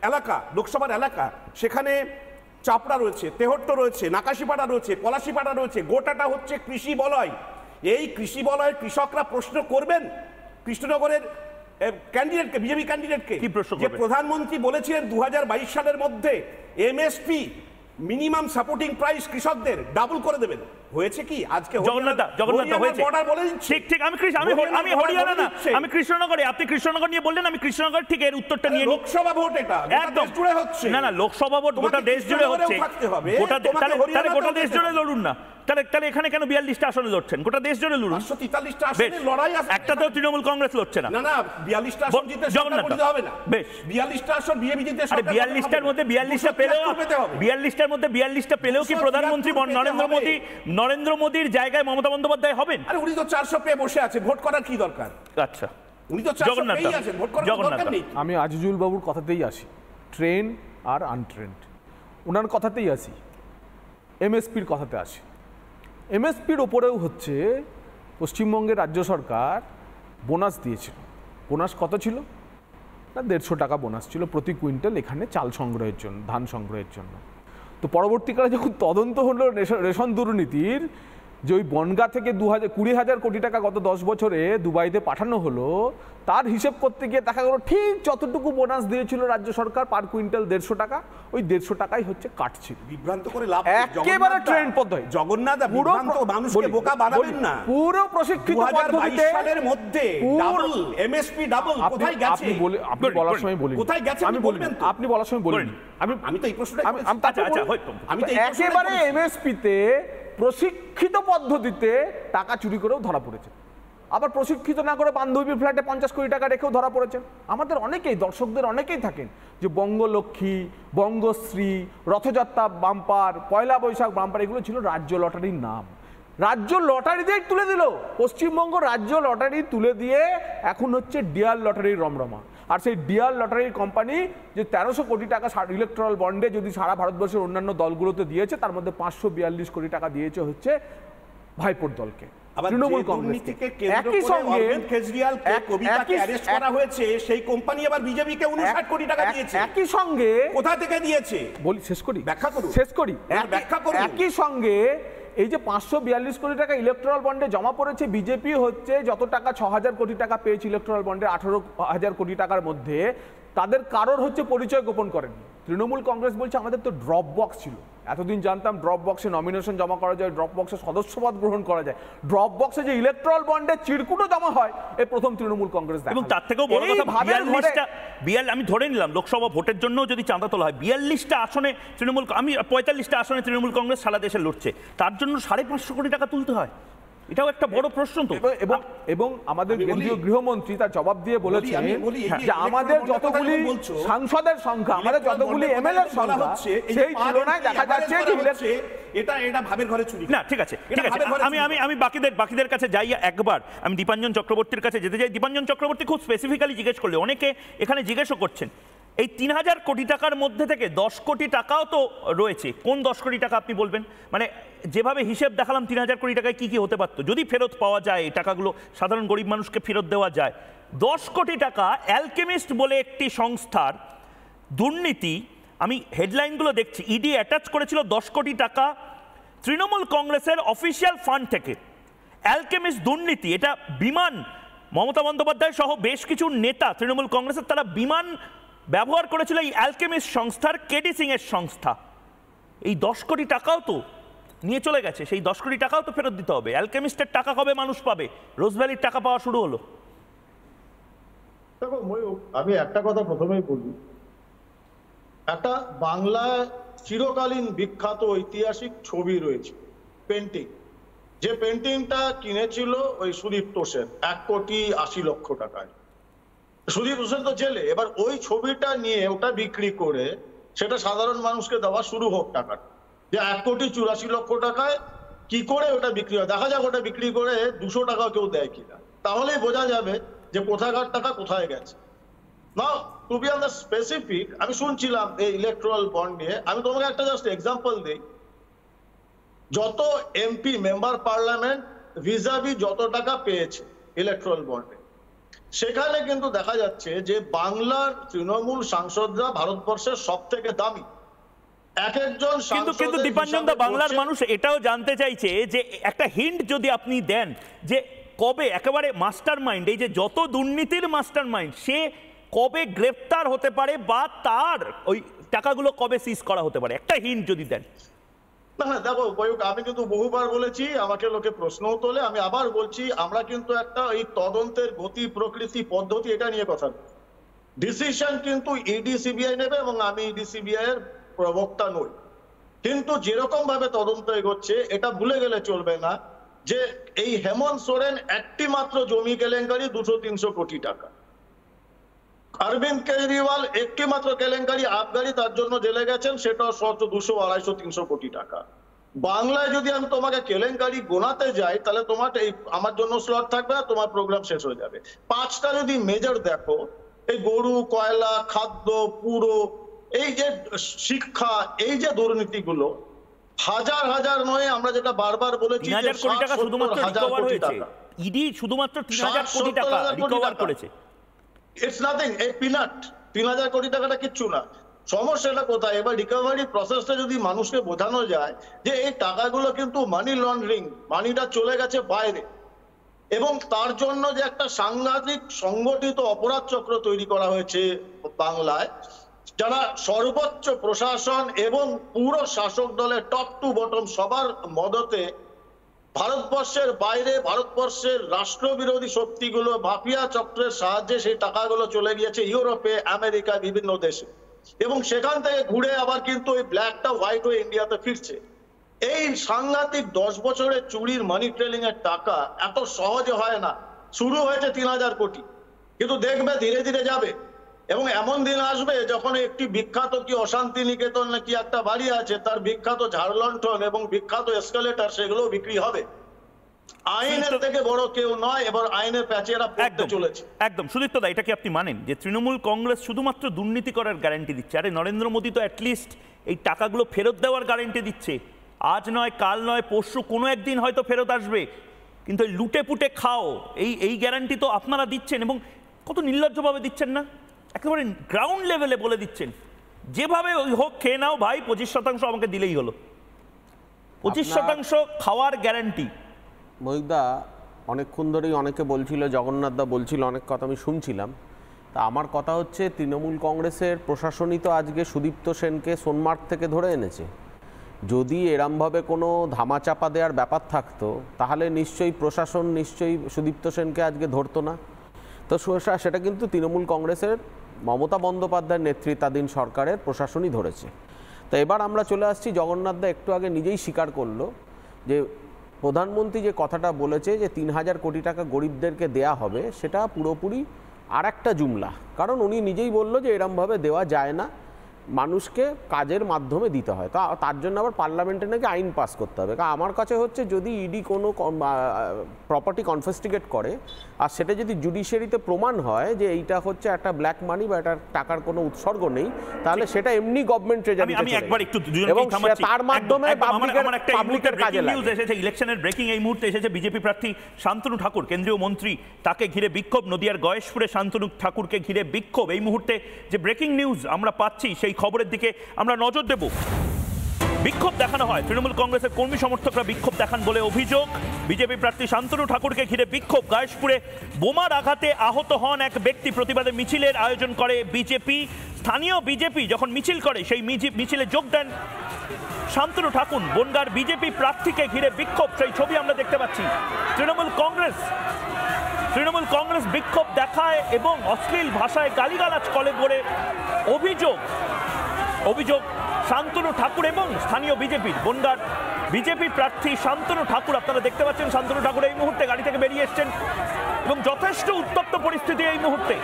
[SPEAKER 1] এলাকা লোকসভার এলাকা সেখানে চাপড়া রয়েছে তেহট্ট রয়েছে নাকাশিপাড়া রয়েছে পলাশিপাড়া রয়েছে গোটাটা হচ্ছে কৃষি বলয় এই কৃষি বলয়ের কৃষকরা প্রশ্ন করবেন কৃষ্ণনগরের ক্যান্ডিডেটকে বিজেপি ক্যান্ডিডেটকে যে প্রধানমন্ত্রী বলেছিলেন দু সালের মধ্যে এমএসপি মিনিমাম সাপোর্টিং প্রাইস কৃষকদের ডাবল করে দেবেন হয়েছে কি আজকে জগন্নাথ জগন্নাথ হয়েছে বর্ডার ঠিক ঠিক আমি কৃষ আমি আমি হরিয়ানা না আমি কৃষ্ণনগরে আপনি কৃষ্ণনগর নিয়ে বললেন আমি কৃষ্ণনগর ঠিক এর উত্তরটা নিয়ে লোকসভা ভোট এটা একদম জুড়ে হচ্ছে না না লোকসভা ভোট গোটা দেশ জুড়ে হচ্ছে গোটা তাহলে গোটা দেশ জুড়ে লড়ুন না তাহলে তাহলে এখানে কেন বিয়াল্লিশটা আসনে লড়ছেন গোটা দেশ জুড়ে লড়ুন তেতাল্লিশটা আসনে লড়াই আছে একটাতেও তৃণমূল কংগ্রেস লড়ছে না না বিয়াল্লিশটা আসন জিতে জগন্নাথ হবে না বেশ বিয়াল্লিশটা আসন বিজেপি জিতে বিয়াল্লিশটার মধ্যে বিয়াল্লিশটা পেলেও বিয়াল্লিশটার মধ্যে বিয়াল্লিশটা পেলেও কি প্রধানমন্ত্রী নরেন্দ্র মোদী নরেন্দ্র মোদীর জায়গায় মমতা বন্দ্যোপাধ্যায় হবেন আরে উনি তো চারশো পেয়ে বসে আছে ভোট করার কি দরকার
[SPEAKER 2] আচ্ছা উনি তো জগন্নাথ জগন্নাথ আমি আজিজুল বাবুর কথাতেই আসি ট্রেন আর আনট্রেন্ড ওনার কথাতেই আসি এমএসপির কথাতে আসি এমএসপির ওপরেও হচ্ছে পশ্চিমবঙ্গের রাজ্য সরকার বোনাস দিয়েছিল বোনাস কত ছিল না দেড়শো টাকা বোনাস ছিল প্রতি কুইন্টাল এখানে চাল সংগ্রহের জন্য ধান সংগ্রহের জন্য তো পরবর্তীকালে যখন তদন্ত হলো রেশন দুর্নীতির যে ওই বনগা থেকে দু হাজার কুড়ি হাজার কোটি টাকা গত দশ বছরে দুবাইতে পাঠানো হলো তার হিসেব করতে গিয়ে দেখা গেল ঠিক যতটুকু বোনাস দিয়েছিল রাজ্য সরকার পার কুইন্টাল দেড়শো টাকা ওই দেড়শো টাকাই হচ্ছে কাটছিল বিভ্রান্ত করে লাভ একেবারে ট্রেন পদ্ধতি জগন্নাথ পুরো মানুষকে বোকা বানাবেন না পুরো প্রশিক্ষিত পদ্ধতিতে মধ্যে ডাবল এমএসপি ডাবল কোথায় গেছে আপনি বলে আপনি বলার সময় বলি কোথায় গেছে আমি বলবেন আপনি বলার সময় বলি আমি আমি তো এই প্রশ্নটা আমি আচ্ছা আচ্ছা, আচ্ছা, আচ্ছা আমি তো একেবারে এমএসপি তে প্রশিক্ষিত পদ্ধতিতে টাকা চুরি করেও ধরা পড়েছে আবার প্রশিক্ষিত না করে বান্ধবীর ফ্ল্যাটে পঞ্চাশ কোটি টাকা রেখেও ধরা পড়েছেন আমাদের অনেকেই দর্শকদের অনেকেই থাকেন যে বঙ্গলক্ষ্মী বঙ্গশ্রী রথযাত্রা বাম্পার পয়লা বৈশাখ বাম্পার এগুলো ছিল রাজ্য লটারির নাম রাজ্য লটারি তুলে দিল পশ্চিমবঙ্গ রাজ্য লটারি তুলে দিয়ে এখন হচ্ছে ডিয়ার লটারির রমরমা আর সেই ডিয়ার লটারির কোম্পানি যে তেরোশো কোটি টাকা ইলেকট্রাল বন্ডে যদি সারা ভারতবর্ষের অন্যান্য দলগুলোতে দিয়েছে তার মধ্যে পাঁচশো বিয়াল্লিশ কোটি টাকা দিয়েছে হচ্ছে ভাইপোর দলকে তৃণমূল কংগ্রেসকে একই সঙ্গে কেজরিওয়াল কবিতাকে অ্যারেস্ট করা হয়েছে সেই কোম্পানি আবার বিজেপিকে 59 কোটি টাকা দিয়েছে একই সঙ্গে কোথা থেকে দিয়েছে বলি শেষ করি ব্যাখ্যা করুন শেষ করি হ্যাঁ, ব্যাখ্যা করুন একই সঙ্গে এই যে পাঁচশো বিয়াল্লিশ কোটি টাকা ইলেকট্রাল বন্ডে জমা পড়েছে বিজেপি হচ্ছে যত টাকা ছ হাজার কোটি টাকা পেয়েছে ইলেকট্রাল বন্ডে আঠারো হাজার কোটি টাকার মধ্যে তাদের কারোর হচ্ছে পরিচয় গোপন করেননি তৃণমূল কংগ্রেস বলছে আমাদের তো ড্রপ বক্স ছিল এতদিন জানতাম ড্রপ বক্সে নমিনেশন জমা করা যায় ড্রপ বক্সে সদস্যপদ গ্রহণ করা যায় ড্রপ বক্সে যে ইলেকট্রল বন্ডে চিরকুটো জমা হয় এ প্রথম তৃণমূল কংগ্রেস এবং তার থেকেও বড় কথা বিয়াল্লিশটা
[SPEAKER 1] বিয়াল আমি ধরে নিলাম লোকসভা ভোটের জন্য যদি চাঁদা তোলা হয় বিয়াল্লিশটা আসনে তৃণমূল আমি পঁয়তাল্লিশটা আসনে তৃণমূল কংগ্রেস সারা দেশে লড়ছে তার জন্য সাড়ে পাঁচশো কোটি টাকা তুলতে হয় এটাও একটা বড় প্রশ্ন তো এবং এবং আমাদের
[SPEAKER 2] কেন্দ্রীয় গৃহমন্ত্রী তার জবাব দিয়ে বলেছেন যে আমাদের যতগুলি সাংসদের সংখ্যা আমাদের যতগুলি এমএলএ এর সংখ্যা সেই তুলনায় দেখা যাচ্ছে যে
[SPEAKER 1] এটা এটা ভাবের ঘরে চুরি না ঠিক আছে ঠিক আছে আমি আমি আমি বাকিদের বাকিদের কাছে যাই একবার আমি দীপাঞ্জন চক্রবর্তীর কাছে যেতে চাই দীপাঞ্জন চক্রবর্তী খুব স্পেসিফিক্যালি জিজ্ঞেস করলে অনেকে এখানে জিজ্ঞেসও করছেন এই তিন হাজার কোটি টাকার মধ্যে থেকে দশ কোটি টাকাও তো রয়েছে কোন দশ কোটি টাকা আপনি বলবেন মানে যেভাবে হিসেব দেখালাম তিন হাজার কোটি টাকায় কী কী হতে পারতো যদি ফেরত পাওয়া যায় এই টাকাগুলো সাধারণ গরিব মানুষকে ফেরত দেওয়া যায় দশ কোটি টাকা অ্যালকেমিস্ট বলে একটি সংস্থার দুর্নীতি আমি হেডলাইনগুলো দেখছি ইডি e অ্যাটাচ করেছিল দশ কোটি টাকা তৃণমূল কংগ্রেসের অফিসিয়াল ফান্ড থেকে অ্যালকেমিস্ট দুর্নীতি এটা বিমান মমতা বন্দ্যোপাধ্যায় সহ বেশ কিছু নেতা তৃণমূল কংগ্রেসের তারা বিমান ব্যবহার করেছিল এই অ্যালকেমিস্ট সংস্থার কেডি সিংয়ের সংস্থা এই দশ কোটি টাকাও তো নিয়ে চলে গেছে সেই দশ কোটি টাকাও তো ফেরত দিতে হবে অ্যালকেমিস্টের টাকা কবে মানুষ পাবে রোজভ্যালির টাকা পাওয়া শুরু হলো
[SPEAKER 6] দেখো ময়ূর আমি একটা কথা প্রথমেই বলি একটা বাংলা চিরকালীন বিখ্যাত ঐতিহাসিক ছবি রয়েছে পেন্টিং যে পেন্টিংটা কিনেছিল ওই সুদীপ্ত সেন এক কোটি আশি লক্ষ টাকায় সুদীপ হোসেন তো জেলে এবার ওই ছবিটা নিয়ে ওটা বিক্রি করে সেটা সাধারণ মানুষকে দেওয়া শুরু হোক টাকাটা যে এক কোটি চুরাশি লক্ষ টাকায় কি করে ওটা বিক্রি হয় দেখা যাক ওটা বিক্রি করে দুশো টাকা কেউ দেয় কিনা তাহলেই বোঝা যাবে যে কোথাকার টাকা কোথায় গেছে না to be on the specific আমি শুনছিলাম এই ইলেকট্রাল বন্ড নিয়ে আমি তোমাকে একটা জাস্ট এক্সাম্পল দিই যত এমপি মেম্বার পার্লামেন্ট ভিজাবি যত টাকা পেয়েছে ইলেকট্রাল বন্ডে সেখানে কিন্তু দেখা যাচ্ছে যে বাংলার তৃণমূল সাংসদরা ভারতবর্ষের
[SPEAKER 1] সব থেকে দামি এটাও জানতে চাইছে যে একটা হিন্ট যদি আপনি দেন যে কবে একেবারে এই যে যত দুর্নীতির সে কবে হতে পারে বা তার ওই টাকাগুলো কবে সিজ করা হতে পারে একটা হিন্ট যদি দেন
[SPEAKER 6] না না দেখো বয়ুক আমি কিন্তু বহুবার বলেছি আমাকে লোকে প্রশ্নও তোলে আমি আবার বলছি আমরা কিন্তু একটা এই তদন্তের গতি প্রকৃতি পদ্ধতি এটা নিয়ে কথা ডিসিশন কিন্তু ইডি e সিবিআই নেবে এবং আমি ইডি e সিবিআই এর প্রবক্তা নই কিন্তু যেরকম ভাবে তদন্ত এগোচ্ছে এটা ভুলে গেলে চলবে না যে এই হেমন্ত সোরেন একটি মাত্র জমি কেলেঙ্কারি দুশো তিনশো কোটি টাকা অরবিন্দ কেজরিওয়াল একটি মাত্র কেলেঙ্কারি আবগারি তার জন্য জেলে গেছেন সেটা সর্বোচ্চ দুশো আড়াইশো তিনশো কোটি টাকা বাংলায় যদি আমি তোমাকে কেলেঙ্কারি গোনাতে যাই তাহলে তোমার এই আমার জন্য স্লট থাকবে না তোমার প্রোগ্রাম শেষ হয়ে যাবে পাঁচটা যদি মেজর দেখো এই গরু কয়লা খাদ্য পুরো এই যে শিক্ষা এই যে দুর্নীতিগুলো হাজার হাজার নয় আমরা যেটা বারবার বলেছি হাজার কোটি টাকা শুধুমাত্র ইডি শুধুমাত্র তিন হাজার কোটি টাকা রিকভার করেছে ইটস নাথিং এ পিনাট তিন হাজার কোটি টাকাটা কিচ্ছু না সমস্যাটা কোথায় এবার রিকভারি প্রসেসটা যদি মানুষকে বোঝানো যায় যে এই টাকাগুলো কিন্তু মানি লন্ড্রিং মানিটা চলে গেছে বাইরে এবং তার জন্য যে একটা সাংঘাতিক সংগঠিত অপরাধ চক্র তৈরি করা হয়েছে বাংলায় যারা সর্বোচ্চ প্রশাসন এবং পুরো শাসক দলের টপ টু বটম সবার মদতে ভারতবর্ষের বাইরে ভারতবর্ষের রাষ্ট্রবিরোধী শক্তিগুলো মাফিয়া চক্রের সাহায্যে সেই টাকাগুলো চলে গিয়েছে ইউরোপে আমেরিকা বিভিন্ন দেশে এবং সেখান থেকে ঘুরে আবার কিন্তু ওই ব্ল্যাকটা হোয়াইট হয়ে ইন্ডিয়াতে ফিরছে এই সাংঘাতিক দশ বছরের চুরির মানি ট্রেলিং এর টাকা এত সহজে হয় না শুরু হয়েছে তিন হাজার কোটি কিন্তু দেখবে ধীরে ধীরে যাবে এবং এমন দিন আসবে যখন একটি বিখ্যাত কি অশান্তি নিকেতন নাকি একটা বাড়ি আছে তার বিখ্যাত ঝাড়লন্ঠন এবং বিখ্যাত এসকালেটার সেগুলো বিক্রি হবে আইনের থেকে বড় কেউ নয় এবার আইনের প্যাচে এরা
[SPEAKER 1] চলেছে একদম সুদীপ্ত দা এটা কি আপনি মানেন যে তৃণমূল কংগ্রেস শুধুমাত্র দুর্নীতি করার গ্যারান্টি দিচ্ছে আরে নরেন্দ্র মোদী তো অ্যাটলিস্ট এই টাকাগুলো ফেরত দেওয়ার গ্যারান্টি দিচ্ছে আজ নয় কাল নয় পরশু কোনো একদিন হয়তো ফেরত আসবে কিন্তু লুটে পুটে খাও এই এই গ্যারান্টি তো আপনারা দিচ্ছেন এবং কত নির্লজ্জভাবে দিচ্ছেন না একেবারে গ্রাউন্ড লেভেলে বলে দিচ্ছেন যেভাবে ওই হোক খেয়ে নাও ভাই পঁচিশ শতাংশ আমাকে দিলেই হলো পঁচিশ শতাংশ খাওয়ার গ্যারান্টি
[SPEAKER 2] মহিকদা অনেকক্ষণ ধরেই অনেকে বলছিল জগন্নাথদা বলছিল অনেক কথা আমি শুনছিলাম তা আমার কথা হচ্ছে তৃণমূল কংগ্রেসের প্রশাসনই তো আজকে সুদীপ্ত সেনকে সোনমার্গ থেকে ধরে এনেছে যদি এরমভাবে কোনো ধামাচাপা দেওয়ার ব্যাপার থাকতো তাহলে নিশ্চয়ই প্রশাসন নিশ্চয়ই সুদীপ্ত সেনকে আজকে ধরতো না তো সেটা কিন্তু তৃণমূল কংগ্রেসের মমতা বন্দ্যোপাধ্যায়ের নেতৃত্বাধীন সরকারের প্রশাসনই ধরেছে তো এবার আমরা চলে আসছি জগন্নাথদা একটু আগে নিজেই স্বীকার করলো যে প্রধানমন্ত্রী যে কথাটা বলেছে যে তিন হাজার কোটি টাকা গরিবদেরকে দেয়া হবে সেটা পুরোপুরি আর একটা জুমলা কারণ উনি নিজেই বলল যে এরমভাবে দেওয়া যায় না মানুষকে কাজের মাধ্যমে দিতে হয় তা তার জন্য আবার পার্লামেন্টে নাকি আইন পাস করতে হবে কারণ আমার কাছে হচ্ছে যদি ইডি e কোনো প্রপার্টি কনফেস্টিগেট করে আর সেটা যদি জুডিশিয়ারিতে প্রমাণ হয় যে এইটা হচ্ছে একটা ব্ল্যাক মানি বা এটা টাকার কোনো উৎসর্গ নেই তাহলে সেটা এমনি গভর্নমেন্ট আমি একবার একটু এবং তার মাধ্যমে
[SPEAKER 1] এসেছে ইলেকশনের ব্রেকিং এই মুহূর্তে এসেছে বিজেপি প্রার্থী শান্তনু ঠাকুর কেন্দ্রীয় মন্ত্রী তাকে ঘিরে বিক্ষোভ নদিয়ার গয়েশপুরে শান্তনু ঠাকুরকে ঘিরে বিক্ষোভ এই মুহূর্তে যে ব্রেকিং নিউজ আমরা পাচ্ছি সেই খবরের দিকে আমরা নজর দেব বিক্ষোভ দেখানো হয় তৃণমূল কংগ্রেসের কর্মী সমর্থকরা বিক্ষোভ দেখান বলে অভিযোগ বিজেপি প্রার্থী শান্তনু ঠাকুরকে ঘিরে বিক্ষোভ গায়েশপুরে বোমার আঘাতে আহত হন এক ব্যক্তি প্রতিবাদে মিছিলের আয়োজন করে বিজেপি স্থানীয় বিজেপি যখন মিছিল করে সেই মিছিলে যোগ দেন শান্তনু ঠাকুর বনগার বিজেপি প্রার্থীকে ঘিরে বিক্ষোভ সেই ছবি আমরা দেখতে পাচ্ছি তৃণমূল কংগ্রেস তৃণমূল কংগ্রেস বিক্ষোভ দেখায় এবং অশ্লীল ভাষায় গালিগালাজ করে অভিযোগ অভিযোগ শান্তনু ঠাকুর এবং স্থানীয় বিজেপির বনগার বিজেপি প্রার্থী শান্তনু ঠাকুর আপনারা দেখতে পাচ্ছেন শান্তনু ঠাকুর এই মুহূর্তে গাড়ি থেকে বেরিয়ে এসছেন এবং যথেষ্ট উত্তপ্ত পরিস্থিতি এই মুহূর্তে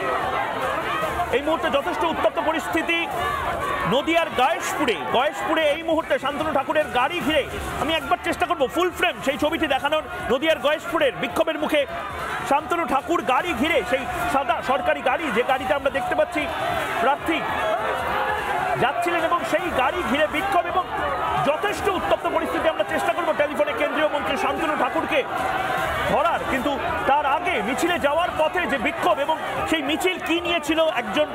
[SPEAKER 1] এই মুহূর্তে যথেষ্ট উত্তপ্ত পরিস্থিতি নদিয়ার গয়েশপুরে গয়েশপুরে এই মুহূর্তে শান্তনু ঠাকুরের গাড়ি ঘিরে আমি একবার চেষ্টা করব ফুল ফ্রেম সেই ছবিটি দেখানোর নদিয়ার গয়েশপুরের বিক্ষোভের মুখে শান্তনু ঠাকুর গাড়ি ঘিরে সেই সাদা সরকারি গাড়ি যে গাড়িতে আমরা দেখতে পাচ্ছি প্রার্থী যাচ্ছিলেন এবং সেই গাড়ি ঘিরে বিক্ষোভ এবং যথেষ্ট উত্তপ্ত পরিস্থিতি চেষ্টা করব টেলিফোনে কেন্দ্রীয় মন্ত্রী শান্তনু ঠাকুরকে ধরার কিন্তু তার আগে মিছিলে যাওয়ার পথে যে বিক্ষোভ এবং সেই মিছিল কি নিয়েছিল একজন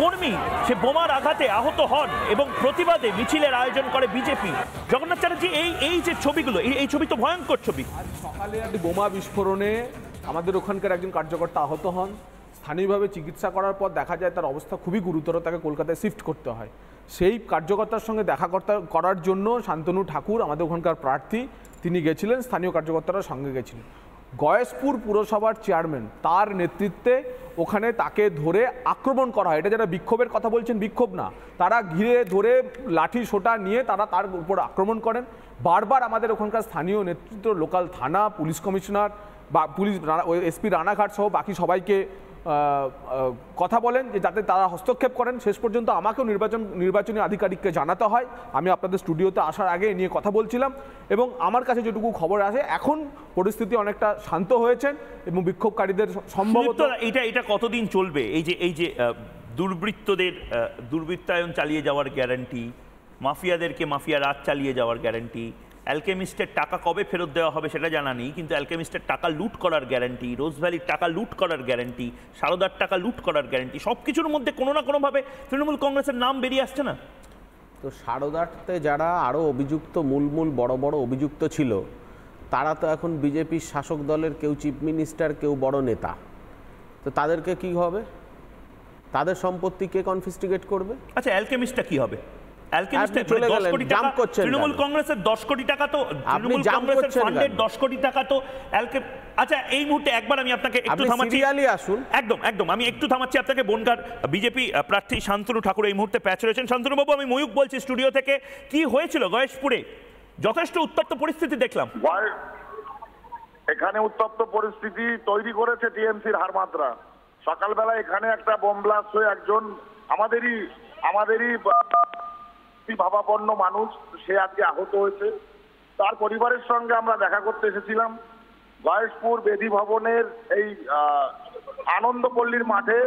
[SPEAKER 1] কর্মী সে বোমার আঘাতে আহত হন এবং প্রতিবাদে মিছিলের আয়োজন করে বিজেপি জগন্নাথ চ্যাটার্জি এই এই যে ছবিগুলো এই ছবি তো ভয়ঙ্কর ছবি
[SPEAKER 4] সকালে
[SPEAKER 2] বোমা বিস্ফোরণে আমাদের ওখানকার একজন কার্যকর্তা আহত হন স্থানীয়ভাবে চিকিৎসা করার পর দেখা যায় তার অবস্থা খুবই গুরুতর তাকে কলকাতায় শিফট করতে হয় সেই কার্যকর্তার সঙ্গে দেখা করার জন্য শান্তনু ঠাকুর আমাদের ওখানকার প্রার্থী তিনি গেছিলেন স্থানীয় কার্যকর্তারা সঙ্গে গেছিলেন গয়েশপুর পুরসভার চেয়ারম্যান তার নেতৃত্বে ওখানে তাকে ধরে আক্রমণ করা হয় এটা যারা বিক্ষোভের কথা বলছেন বিক্ষোভ না তারা ঘিরে ধরে লাঠি সোটা নিয়ে তারা তার উপর আক্রমণ করেন বারবার আমাদের ওখানকার স্থানীয় নেতৃত্ব লোকাল থানা পুলিশ কমিশনার বা পুলিশ এসপি রানাঘাট সহ বাকি সবাইকে কথা বলেন যে যাতে তারা হস্তক্ষেপ করেন শেষ পর্যন্ত আমাকেও নির্বাচন নির্বাচনী আধিকারিককে জানাতে হয় আমি আপনাদের স্টুডিওতে আসার আগে নিয়ে কথা বলছিলাম এবং আমার কাছে যেটুকু খবর আছে এখন পরিস্থিতি অনেকটা শান্ত হয়েছেন এবং বিক্ষোভকারীদের
[SPEAKER 1] সম্ভবত এটা এটা কতদিন চলবে এই যে এই যে দুর্বৃত্তদের দুর্বৃত্তায়ন চালিয়ে যাওয়ার গ্যারান্টি মাফিয়াদেরকে মাফিয়া রাত চালিয়ে যাওয়ার গ্যারান্টি অ্যালকেমিস্টের টাকা কবে ফেরত দেওয়া হবে সেটা জানা নেই কিন্তু অ্যালকেমিস্টের টাকা লুট করার গ্যারান্টি রোজ ভ্যালির টাকা লুট করার গ্যারান্টি সারদার টাকা লুট করার গ্যারান্টি সব কিছুর মধ্যে কোনো না কোনোভাবে তৃণমূল কংগ্রেসের নাম বেরিয়ে আসছে না
[SPEAKER 2] তো সারদারতে যারা আরও অভিযুক্ত মূল মূল বড় বড় অভিযুক্ত ছিল তারা তো এখন বিজেপির শাসক দলের কেউ চিফ মিনিস্টার কেউ বড় নেতা তো তাদেরকে কি হবে তাদের সম্পত্তি কে কনফিস্টিগেট করবে আচ্ছা
[SPEAKER 1] অ্যালকেমিস্টটা কি হবে তৃণমূল কংগ্রেসের দশ কোটি টাকা তো দশ কোটি টাকা তো আচ্ছা এই মুহূর্তে একবার আমি আপনাকে থামাচ্ছি আমি একটু থামাচ্ছি আপনাকে বিজেপি প্রার্থী ঠাকুর এই মুহূর্তে আমি বলছি স্টুডিও থেকে কি হয়েছিল গয়েশপুরে যথেষ্ট উত্তপ্ত পরিস্থিতি দেখলাম এখানে উত্তপ্ত পরিস্থিতি তৈরি করেছে
[SPEAKER 4] টিএমসির হারমাত্রা সকালবেলা এখানে একটা বোমব্লাস্ট হয়ে একজন আমাদেরই আমাদেরই সত্যি ভাবাপন্ন মানুষ সে আজকে আহত হয়েছে তার পরিবারের সঙ্গে আমরা দেখা করতে এসেছিলাম গয়েশপুর বেদি ভবনের এই আনন্দপল্লীর মাঠে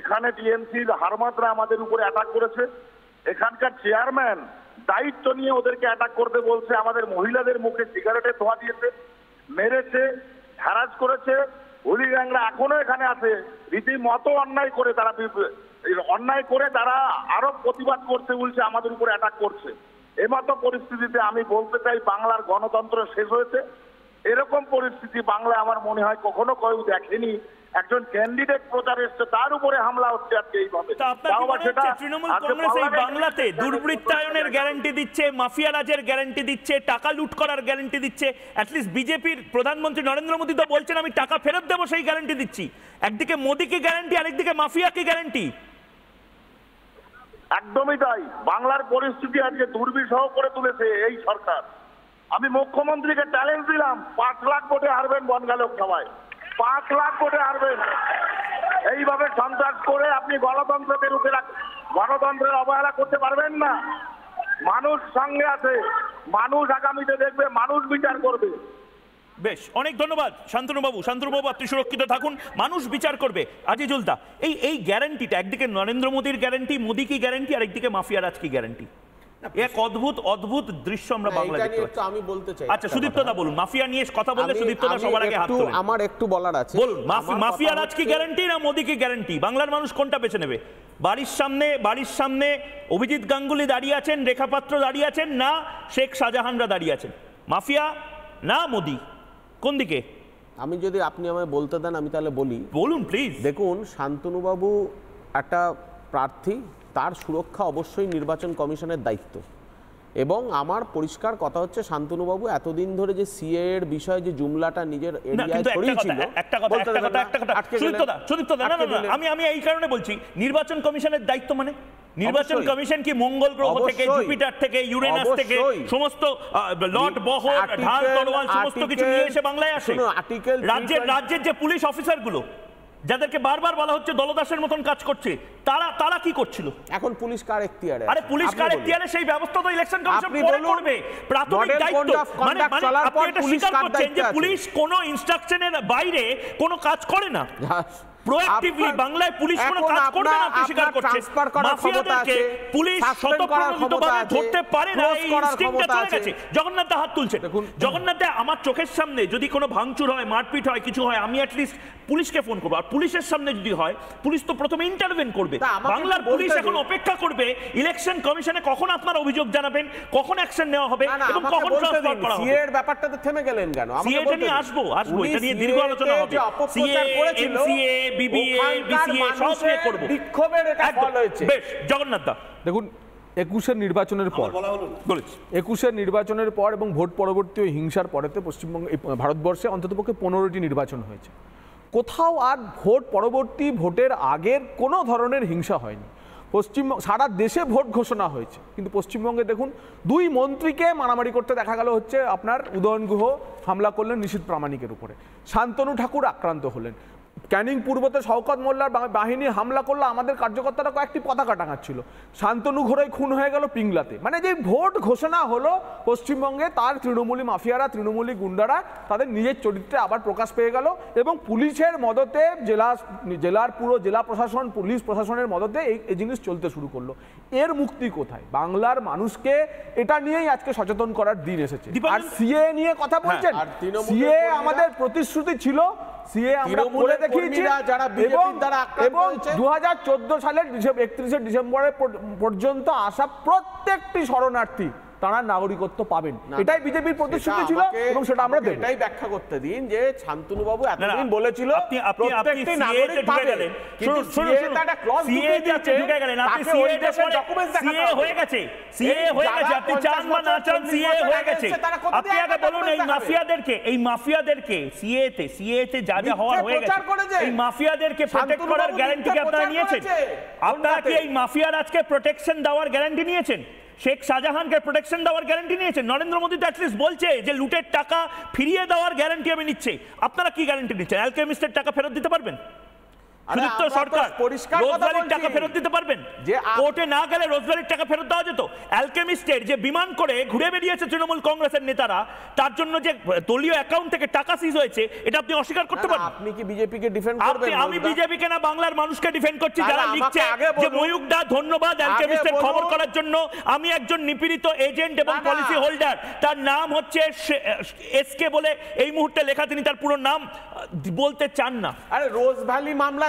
[SPEAKER 4] এখানে টিএমসির হারমাতরা আমাদের উপরে অ্যাটাক করেছে এখানকার চেয়ারম্যান দায়িত্ব নিয়ে ওদেরকে অ্যাটাক করতে বলছে আমাদের মহিলাদের মুখে সিগারেটে ধোয়া দিয়েছে মেরেছে হ্যারাস করেছে হুলিগাংরা এখনো এখানে আছে রীতিমতো অন্যায় করে তারা অন্যায় করে তারা আরো প্রতিবাদ করছে বলছে আমাদের উপরে অ্যাটাক করছে এমতো পরিস্থিতিতে আমি বলতে চাই বাংলার গণতন্ত্র শেষ হয়েছে এরকম পরিস্থিতি বাংলায় আমার মনে হয় কখনো কেউ দেখেনি একজন ক্যান্ডিডেট প্রচার এসছে তার উপরে হামলা হচ্ছে আজকে এইভাবে তৃণমূল কংগ্রেস এই বাংলাতে
[SPEAKER 1] দুর্বৃত্তায়নের গ্যারান্টি দিচ্ছে মাফিয়া রাজের গ্যারান্টি দিচ্ছে টাকা লুট করার গ্যারান্টি দিচ্ছে অ্যাটলিস্ট বিজেপির প্রধানমন্ত্রী নরেন্দ্র মোদী তো বলছেন আমি টাকা ফেরত দেবো সেই গ্যারান্টি দিচ্ছি একদিকে মোদীকে গ্যারান্টি আরেকদিকে মাফিয়াকে গ্যারান্টি
[SPEAKER 4] একদমই তাই বাংলার পরিস্থিতি আজকে দুর্বিষহ করে তুলেছে এই সরকার আমি মুখ্যমন্ত্রীকে চ্যালেঞ্জ দিলাম পাঁচ লাখ ভোটে হারবেন বনগা লোকসভায় পাঁচ লাখ ভোটে হারবেন এইভাবে সন্ত্রাস করে আপনি গণতন্ত্রকে রুখে রাখ গণতন্ত্রের
[SPEAKER 1] অবহেলা করতে পারবেন না মানুষ সঙ্গে আছে মানুষ আগামীতে দেখবে মানুষ বিচার করবে বেশ অনেক ধন্যবাদ শান্তনুবাবু শান্তনুবাবু আপনি সুরক্ষিত থাকুন মানুষ বিচার করবে আজিজুলদা এই এই গ্যারান্টিটা একদিকে নরেন্দ্র মোদীর গ্যারান্টি মোদী কি গ্যারান্টি আর একদিকে মাফিয়ার আজ কি গ্যারান্টি এক অদ্ভুত অদ্ভুত দৃশ্য আমরা বাংলা দেখতে পাচ্ছি
[SPEAKER 2] আমি বলতে চাই আচ্ছা সুদীপ্তদা
[SPEAKER 1] বলুন মাফিয়া নিয়ে কথা বললে সুদীপ্তদা সবার আগে হাত তোলেন
[SPEAKER 2] আমার একটু বলার আছে বলুন মাফিয়া রাজ কি গ্যারান্টি
[SPEAKER 1] না মোদি কি গ্যারান্টি বাংলার মানুষ কোনটা বেছে নেবে বাড়ির সামনে বাড়ির সামনে অভিজিৎ গাঙ্গুলি দাঁড়িয়ে আছেন রেখাপাত্র দাঁড়িয়ে আছেন না শেখ শাহজাহানরা দাঁড়িয়ে আছেন মাফিয়া না মোদি কোন দিকে
[SPEAKER 2] আমি যদি আপনি আমায় বলতে দেন আমি তাহলে বলি বলুন প্লিজ দেখুন শান্তনুবাবু একটা প্রার্থী তার সুরক্ষা অবশ্যই নির্বাচন কমিশনের দায়িত্ব এবং আমার পরিষ্কার কথা হচ্ছে শান্তনুবাবু এতদিন ধরে যে সিএ এর বিষয়ে যে জুমলাটা নিজের
[SPEAKER 1] আমি আমি এই কারণে বলছি নির্বাচন কমিশনের দায়িত্ব মানে নির্বাচন কমিশন কি মঙ্গল গ্রহ থেকে জুপিটার থেকে ইউরেনাস থেকে সমস্ত লট বহর ঢাল তলোয়াল সমস্ত কিছু নিয়ে এসে বাংলায় আসে রাজ্যের রাজ্যের যে পুলিশ অফিসারগুলো যাদেরকে বারবার বলা হচ্ছে দলদাসের মতন কাজ করছে তারা তারা কি করছিল এখন পুলিশ কার এখতিয়ারে আরে পুলিশ কার এখতিয়ারে সেই ব্যবস্থা তো ইলেকশন কমিশন পরে করবে প্রাথমিক দায়িত্ব মানে মানে আপনি এটা স্বীকার করছেন যে পুলিশ কোনো ইনস্ট্রাকশনের বাইরে কোনো কাজ করে না হ্যাঁ। প্রোঅ্যাকটিভলি বাংলায় পুলিশ কোনো কাজ করবে না আপনি স্বীকার করছেন মাফিয়াদেরকে পুলিশ ধরতে পারে না এই ইনস্টিংটা চলে গেছে জগন্নাথ হাত তুলছে জগন্নাথ আমার চোখের সামনে যদি কোনো ভাঙচুর হয় মারপিট হয় কিছু হয় আমি অ্যাটলিস্ট পুলিশকে ফোন করবো আর পুলিশের সামনে যদি হয় পুলিশ তো প্রথমে ইন্টারভেন করবে বাংলার পুলিশ এখন অপেক্ষা করবে ইলেকশন কমিশনে কখন আপনার অভিযোগ জানাবেন কখন অ্যাকশন নেওয়া হবে এবং কখন ট্রান্সফার করা হবে এর
[SPEAKER 2] ব্যাপারটা তো থেমে গেলেন কেন আমরা এটা নিয়ে আসবো আসবো এটা নিয়ে দীর্ঘ আলোচনা হবে সিএ এমসিএ বিবিএ বিসিএ সব নিয়ে করব বিক্ষোভের এটা ফল হয়েছে বেশ জগন্নাথ দা দেখুন একুশের নির্বাচনের পর একুশের নির্বাচনের পর এবং ভোট পরবর্তী হিংসার পরেতে পশ্চিমবঙ্গ ভারতবর্ষে অন্ততপক্ষে পনেরোটি নির্বাচন হয়েছে কোথাও আর ভোট পরবর্তী ভোটের আগের কোনো ধরনের হিংসা হয়নি পশ্চিম সারা দেশে ভোট ঘোষণা হয়েছে কিন্তু পশ্চিমবঙ্গে দেখুন দুই মন্ত্রীকে মারামারি করতে দেখা গেল হচ্ছে আপনার উদয়ন গুহ হামলা করলেন নিশীত প্রামাণিকের উপরে শান্তনু ঠাকুর আক্রান্ত হলেন ক্যানিং পূর্বতে শওকত মোল্লার বাহিনী হামলা করলো আমাদের কার্যকর্তারা কয়েকটি পতাকা টাঙাচ্ছিল শান্তনু ঘোরাই খুন হয়ে গেল পিংলাতে মানে যে ভোট ঘোষণা হলো পশ্চিমবঙ্গে তার তৃণমূলী মাফিয়ারা তৃণমূলী গুন্ডারা তাদের নিজের চরিত্রে আবার প্রকাশ পেয়ে গেল এবং পুলিশের মদতে জেলা জেলার পুরো জেলা প্রশাসন পুলিশ প্রশাসনের মদতে এই এই জিনিস চলতে শুরু করলো এর মুক্তি কোথায় বাংলার মানুষকে এটা নিয়েই আজকে সচেতন করার দিন এসেছে আর সিএ নিয়ে কথা বলছেন হ্যাঁ, সিএ আমাদের প্রতিশ্রুতি ছিল সিএ আমরা বলে দেখিয়েছি যারা এবং এবং দু হাজার সালের একত্রিশে ডিসেম্বরের পর্যন্ত আসা প্রত্যেকটি শরণার্থী তারা নাগরিকত্ব পাবেন এটাই বিজেপির প্রতিশ্রুতি ছিল এবং সেটা আমরা দেব এটাই ব্যাখ্যা করতে দিন যে শান্তনু বাবু এতদিন বলেছিল আপনি আপনি আপনি নাগরিক পাবেন শুনুন শুনুন শুনুন একটা ক্লজ দিয়ে দিয়েছে ঢুকে গেলেন আপনি সিএ এর ডকুমেন্টস
[SPEAKER 1] দেখাতে সিএ হয়ে গেছে সিএ হয়ে গেছে আপনি চান বা না চান সিএ হয়ে গেছে আপনি আগে বলুন এই মাফিয়াদেরকে এই মাফিয়াদেরকে সিএ তে সিএ তে যা যা হওয়ার হয়ে গেছে এই মাফিয়াদেরকে প্রটেক্ট করার গ্যারান্টি কি আপনারা নিয়েছেন আপনারা কি এই মাফিয়ার আজকে প্রোটেকশন দেওয়ার গ্যারান্টি নিয়েছেন শেখ শাহজাহানকে প্রোটেকশন দেওয়ার গ্যারান্টি নিয়েছে নরেন্দ্র মোদী তো অ্যাটলিস্ট বলছে যে লুটের টাকা ফিরিয়ে দেওয়ার গ্যারান্টি আমি নিচ্ছে আপনারা কি গ্যারান্টি নিচ্ছেন অ্যালকেমিস্টের টাকা ফেরত দিতে পারবেন সুযুক্ত সরকার টাকা ফেরত দিতে পারবেন কোর্টে না গেলে টাকা ফেরত দেওয়া যেত অ্যালকেমিস্টের যে বিমান করে ঘুরে বেরিয়েছে তৃণমূল কংগ্রেসের নেতারা তার জন্য যে দলীয় অ্যাকাউন্ট থেকে টাকা সিজ হয়েছে এটা আপনি অস্বীকার করতে পারেন আপনি কি বিজেপিকে ডিফেন্ড করবেন আমি বিজেপিকে না বাংলার মানুষকে ডিফেন্ড করছি যারা লিখছে যে ময়ূক দা ধন্যবাদ অ্যালকেমিস্টের খবর করার জন্য আমি একজন নিপীড়িত এজেন্ট এবং পলিসি হোল্ডার তার নাম হচ্ছে এসকে বলে এই মুহূর্তে লেখা তিনি তার পুরো নাম বলতে চান না
[SPEAKER 2] আরে রোজভ্যালি মামলা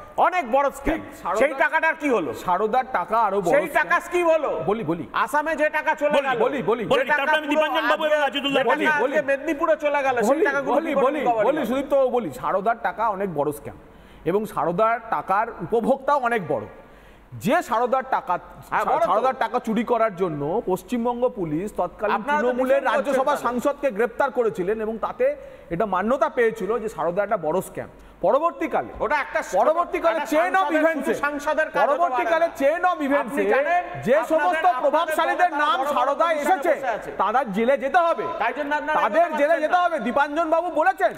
[SPEAKER 2] অনেক বড় স্কিম সেই টাকাটার কি হলো সারদার টাকা আরো সেই টাকা স্কিম হলো বলি বলি আসামে যে টাকা চলে গেল বলি বলি বলি দীপঞ্জন বাবু এবং আজিদুল্লাহ বলি বলি মেদিনীপুরে চলে গেল সেই টাকাগুলো বলি বলি বলি সুদীপ তো বলি সারদার টাকা অনেক বড় স্কিম এবং সারদার টাকার উপভোক্তাও অনেক বড় যে সারদার টাকা হ্যাঁ, সারদার টাকা চুরি করার জন্য পশ্চিমবঙ্গ পুলিশ তৎকালীন তৃণমূলের রাজ্যসভা সাংসদকে গ্রেপ্তার করেছিলেন এবং তাতে এটা মান্যতা পেয়েছিল যে সারদা একটা বড় স্ক্যাম পরবর্তীকালে ওটা একটা পরবর্তীকালে চেইন অফ ইভেন্টস সাংসদের পরবর্তীকালে চেইন অফ আপনি জানেন যে সমস্ত প্রভাবশালীদের নাম সারদায় এসেছে তারা জেলে যেতে হবে তাই জন্য তাদের জেলে যেতে হবে দীপাঞ্জন বাবু বলেছেন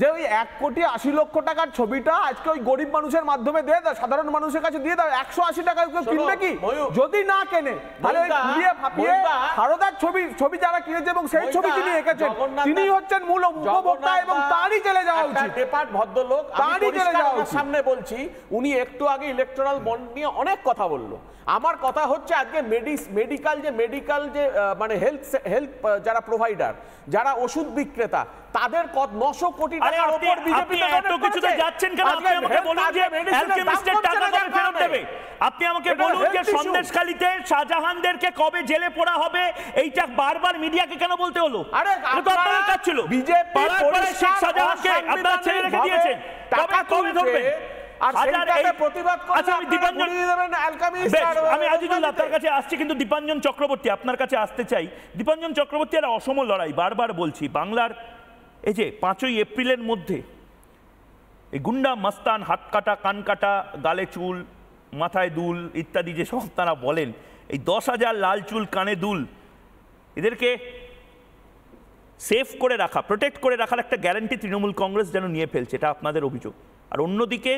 [SPEAKER 2] যে ওই এক কোটি আশি লক্ষ টাকার ছবিটা আজকে ওই গরিব মানুষের মাধ্যমে দিয়ে দাও সাধারণ মানুষের কাছে দিয়ে দাও একশো আশি টাকা কেউ কিনবে কি যদি না কেনে তাহলে ওই ঘুরিয়ে সারদার ছবি ছবি যারা কিনেছে এবং সেই ছবি তিনি এঁকেছেন তিনি হচ্ছেন মূল উপভোক্তা এবং তারই জেলে যাওয়া উচিত পেপার ভদ্রলোক তারই জেলে যাওয়া সামনে বলছি উনি একটু আগে ইলেকট্রাল বন্ড নিয়ে অনেক কথা বললো আমার কথা হচ্ছে আজকে মেডিস মেডিকেল যে মেডিকেল যে মানে হেলথ হেলথ যারা প্রোভাইডার যারা ওষুধ
[SPEAKER 1] বিক্রেতা তাদের নশো কোটি আপনি আমাকে বলুন যে সন্দেশখালীতে শাহজাহানদেরকে কবে জেলে হবে এইটা বারবার মিডিয়াকে কেন বলতে হলো ছিল আচ্ছা,
[SPEAKER 2] দীপাঞ্জন
[SPEAKER 1] চক্রবর্তী আপনার কাছে আসতে চাই দীপাঞ্জন চক্রবর্তী আর অসম লড়াই বারবার বলছি বাংলার এই যে পাঁচই এপ্রিলের মধ্যে এই গুন্ডা মাস্তান হাত কাটা কান কাটা গালে চুল মাথায় দুল ইত্যাদি যে সব তারা বলেন এই দশ হাজার লাল চুল কানে দুল এদেরকে সেফ করে রাখা প্রোটেক্ট করে রাখার একটা গ্যারান্টি তৃণমূল কংগ্রেস যেন নিয়ে ফেলছে এটা আপনাদের অভিযোগ আর অন্যদিকে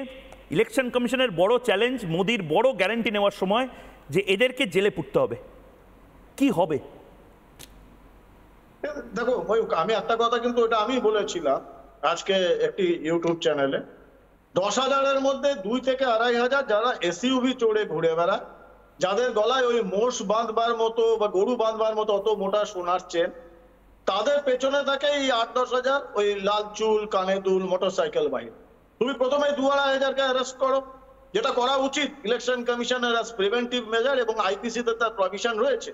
[SPEAKER 1] ইলেকশন কমিশনের বড় চ্যালেঞ্জ মোদির বড় গ্যারান্টি নেওয়ার সময় যে এদেরকে জেলে পুটতে হবে কি হবে
[SPEAKER 6] দেখো ময়ূক আমি একটা কথা কিন্তু ওটা আমি বলেছিলাম আজকে একটি ইউটিউব চ্যানেলে দশ হাজারের মধ্যে দুই থেকে আড়াই হাজার যারা এসইউভি চড়ে ঘুরে বেড়ায় যাদের গলায় ওই মোষ বাঁধবার মতো বা গরু বাঁধবার মতো অত মোটা সোনার চেন তাদের পেছনে থাকে এই আট দশ হাজার ওই লাল চুল কানে দুল মোটরসাইকেল বাহিনী তুমি প্রথমে দু আড়াই হাজারকে অ্যারেস্ট করো যেটা করা উচিত ইলেকশন কমিশনের প্রিভেন্টিভ মেজার এবং আইপিসিতে তার প্রভিশন রয়েছে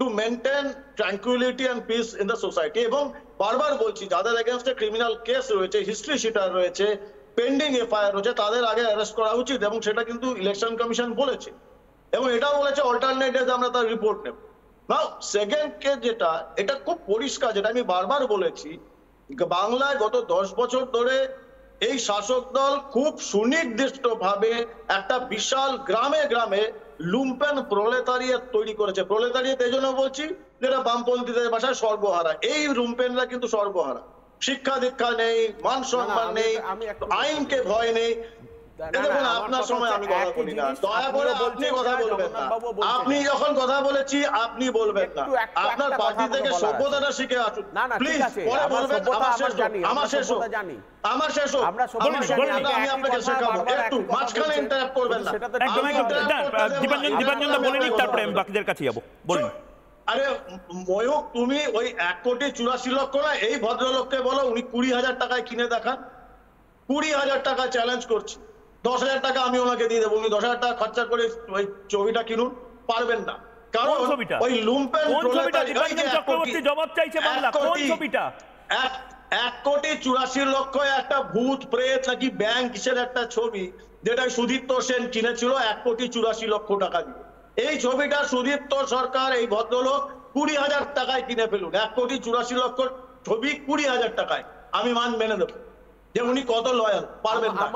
[SPEAKER 6] to maintain tranquillity and peace in the society এবং বারবার বলছি যাদের এগেনস্টে ক্রিমিনাল কেস রয়েছে হিস্ট্রি শিটার রয়েছে পেন্ডিং এফআইআর রয়েছে তাদের আগে অ্যারেস্ট করা উচিত এবং সেটা কিন্তু ইলেকশন কমিশন বলেছে এবং এটাও বলেছে অল্টারনেট ডেজ আমরা তার রিপোর্ট নেব নাও সেকেন্ড কে যেটা এটা খুব পরিষ্কার যেটা আমি বারবার বলেছি বাংলায় গত দশ বছর ধরে এই শাসক দল খুব সুনির্দিষ্টভাবে একটা বিশাল গ্রামে গ্রামে লুম্পেন প্রলেতারিয়া তৈরি করেছে প্রলেতারিয়া এই জন্য বলছি যেটা বামপন্থীদের ভাষায় সর্বহারা এই লুম্পেনরা কিন্তু সর্বহারা শিক্ষা দীক্ষা নেই মান সম্মান নেই আইনকে ভয় নেই বলে তারপরে আমি বাকিদের
[SPEAKER 1] কাছে যাবো বলুন
[SPEAKER 6] আরে ময়ূক তুমি ওই এক কোটি চুরাশি লক্ষ না এই ভদ্রলোককে বলো উনি কুড়ি হাজার টাকায় কিনে দেখান কুড়ি হাজার টাকা চ্যালেঞ্জ করছি দশ হাজার টাকা আমি ওনাকে দিয়ে দেবো উনি দশ হাজার টাকা খরচা করে ওই ছবিটা কিনুন পারবেন না কারণ ওই লুম্পেন চক্রবর্তী জবাব চাইছে বাংলা কোন ছবিটা এক কোটি চুরাশি লক্ষ একটা ভূত প্রেত নাকি ব্যাংক হিসেবে একটা ছবি যেটা সুদীপ্ত সেন কিনেছিল এক কোটি চুরাশি লক্ষ টাকা দিয়ে এই ছবিটা সুদীপ্ত সরকার এই ভদ্রলোক কুড়ি হাজার টাকায় কিনে ফেলুন এক কোটি চুরাশি লক্ষ ছবি কুড়ি হাজার টাকায় আমি মান মেনে দেবো যে উনি কত লয়াল পারবেন কারণ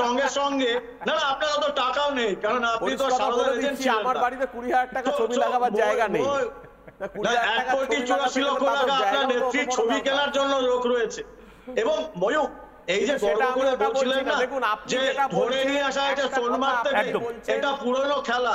[SPEAKER 6] সঙ্গে সঙ্গে না না আপনার অত টাকাও নেই কারণ আপনি তো সাধারণ এজেন্ট আমার বাড়িতে কুড়ি হাজার টাকা ছবি লাগাবার জায়গা নেই এক কোটি চুরাশি লক্ষ টাকা আপনার নেত্রীর ছবি কেনার জন্য লোক রয়েছে এবং ময়ূক এই যে গর্ব করে বলছিলেন না যে ধরে নিয়ে আসা হয়েছে সোনমার্গ থেকে এটা পুরনো খেলা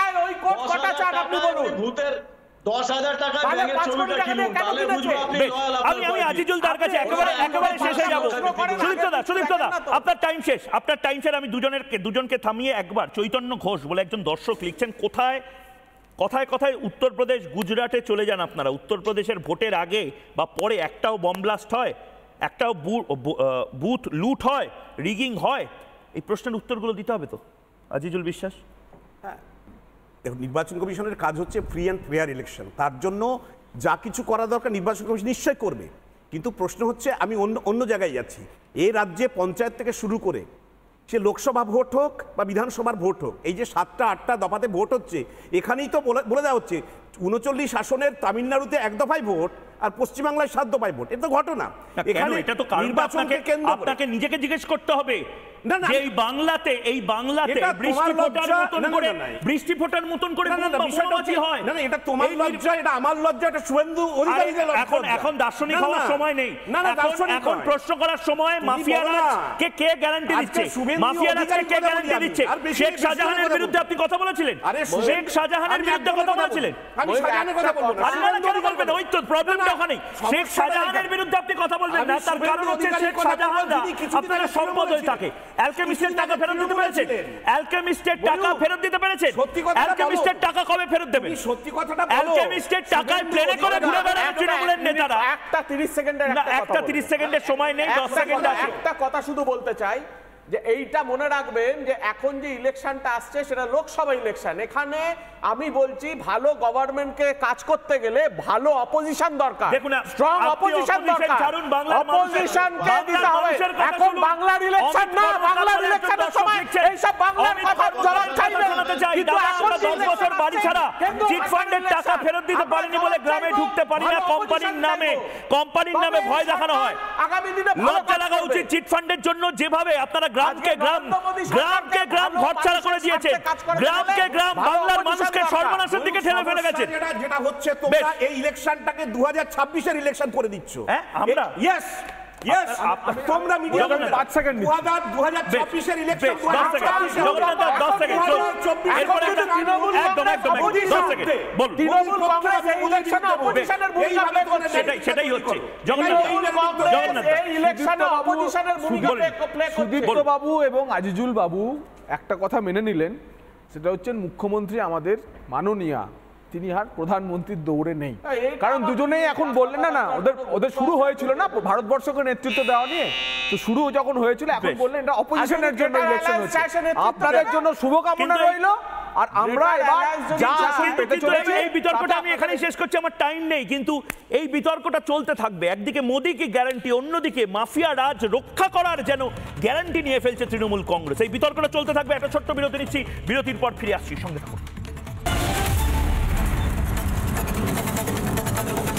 [SPEAKER 6] টাকায় হ্যাঁ, ওই কোট কটা আপনি বলুন
[SPEAKER 1] ভূতের চৈতন্য ঘোষ বলে একজন দর্শক লিখছেন কোথায় কথায় কথায় উত্তরপ্রদেশ গুজরাটে চলে যান আপনারা উত্তরপ্রদেশের ভোটের আগে বা পরে একটাও বমব্লাস্ট হয় একটাও বুথ লুট হয় রিগিং হয় এই প্রশ্নের উত্তরগুলো দিতে হবে তো আজিজুল বিশ্বাস হ্যাঁ দেখুন নির্বাচন কমিশনের কাজ হচ্ছে ফ্রি অ্যান্ড ফেয়ার ইলেকশন তার জন্য যা কিছু করা দরকার নির্বাচন কমিশন নিশ্চয় করবে কিন্তু প্রশ্ন হচ্ছে আমি অন্য অন্য জায়গায় যাচ্ছি এ রাজ্যে পঞ্চায়েত থেকে শুরু করে সে লোকসভা ভোট হোক বা বিধানসভার ভোট হোক এই যে সাতটা আটটা দফাতে ভোট হচ্ছে এখানেই তো বলে দেওয়া হচ্ছে উনচল্লিশ আসনের তামিলনাড়ুতে এক দফায় ভোট
[SPEAKER 2] আর পশ্চিমবাংলায় সাত দফায় ভোট এটা তো ঘটনা
[SPEAKER 1] এটা তো নির্বাচনকে কেন্দ্র আপনাকে নিজেকে জিজ্ঞেস করতে হবে কে গ্যারান্টি দিচ্ছে কে শেখ বিরুদ্ধে আপনি কথা বলেছিলেন শেখ শাহজাহানের বিরুদ্ধে কথা বলেছিলেন টাকা ফেরত দিতে পেরেছে অ্যালকেমিস্টের টাকা ফেরত দিতে পেরেছে অ্যালকেমিস্টের টাকা কবে ফেরত দেবে সত্যি কথাটা করে ঘুরে একটা 30 সেকেন্ডের একটা 30 সেকেন্ডের সময় নেই 10 সেকেন্ড একটা
[SPEAKER 2] কথা শুধু বলতে চাই যে এইটা মনে রাখবেন যে এখন যে ইলেকশনটা আসছে সেটা লোকসভা ইলেকশন এখানে আমি বলছি ভালো গভর্নমেন্টকে কাজ করতে গেলে ভালো অপোজিশন দরকার স্ট্রং অপোজিশন দরকার কে দিতে হবে এখন বাংলার
[SPEAKER 1] ইলেকশন না বাংলার ইলেকশনের সময় এই সব বাংলার কথা জবাব চাইবেন কিন্তু এখন 10 বছর বাড়ি ছাড়া চিট ফান্ডের টাকা ফেরত দিতে পারেনি বলে গ্রামে ঢুকতে পারি না কোম্পানির নামে কোম্পানির নামে ভয় দেখানো হয় আগামী দিনে ভালো লাগা উচিত চিট ফান্ডের জন্য যেভাবে আপনারা গ্রামকে গ্রাম গ্রামকে গ্রাম ঘরছাড়া করে দিয়েছে গ্রামকে গ্রাম বাংলার মানুষকে সর্বনাশের দিকে ঠেলে ফেলে গেছে যেটা হচ্ছে তোমরা এই ইলেকশনটাকে 2026 এর ইলেকশন করে দিচ্ছ হ্যাঁ আমরা ইয়েস তোমরা
[SPEAKER 2] বাবু এবং আজিজুল বাবু একটা কথা মেনে নিলেন সেটা হচ্ছেন মুখ্যমন্ত্রী আমাদের মাননীয়া তিনি আর প্রধানমন্ত্রীর দৌড়ে নেই হ্যাঁ, কারণ দুজনেই এখন বললেন না না ওদের ওদের শুরু হয়েছিল না ভারতবর্ষকে নেতৃত্ব দেওয়া নিয়ে তো শুরু যখন হয়েছিল এখন বললেন এটা অপোজিশনের জন্য ইলেকশন হচ্ছে আপনাদের জন্য শুভকামনা রইল
[SPEAKER 1] আর আমরা এবার যা চলেছে এই বিতর্কটা আমি এখানেই শেষ করছি আমার টাইম নেই কিন্তু এই বিতর্কটা চলতে থাকবে একদিকে মোদিকে গ্যারান্টি অন্যদিকে মাফিয়া রাজ রক্ষা করার যেন গ্যারান্টি নিয়ে ফেলছে তৃণমূল কংগ্রেস এই বিতর্কটা চলতে থাকবে একটা ছোট্ট বিরতি নিচ্ছি বিরতির পর ফিরে আসছি সঙ্গে থাকুন Thank you.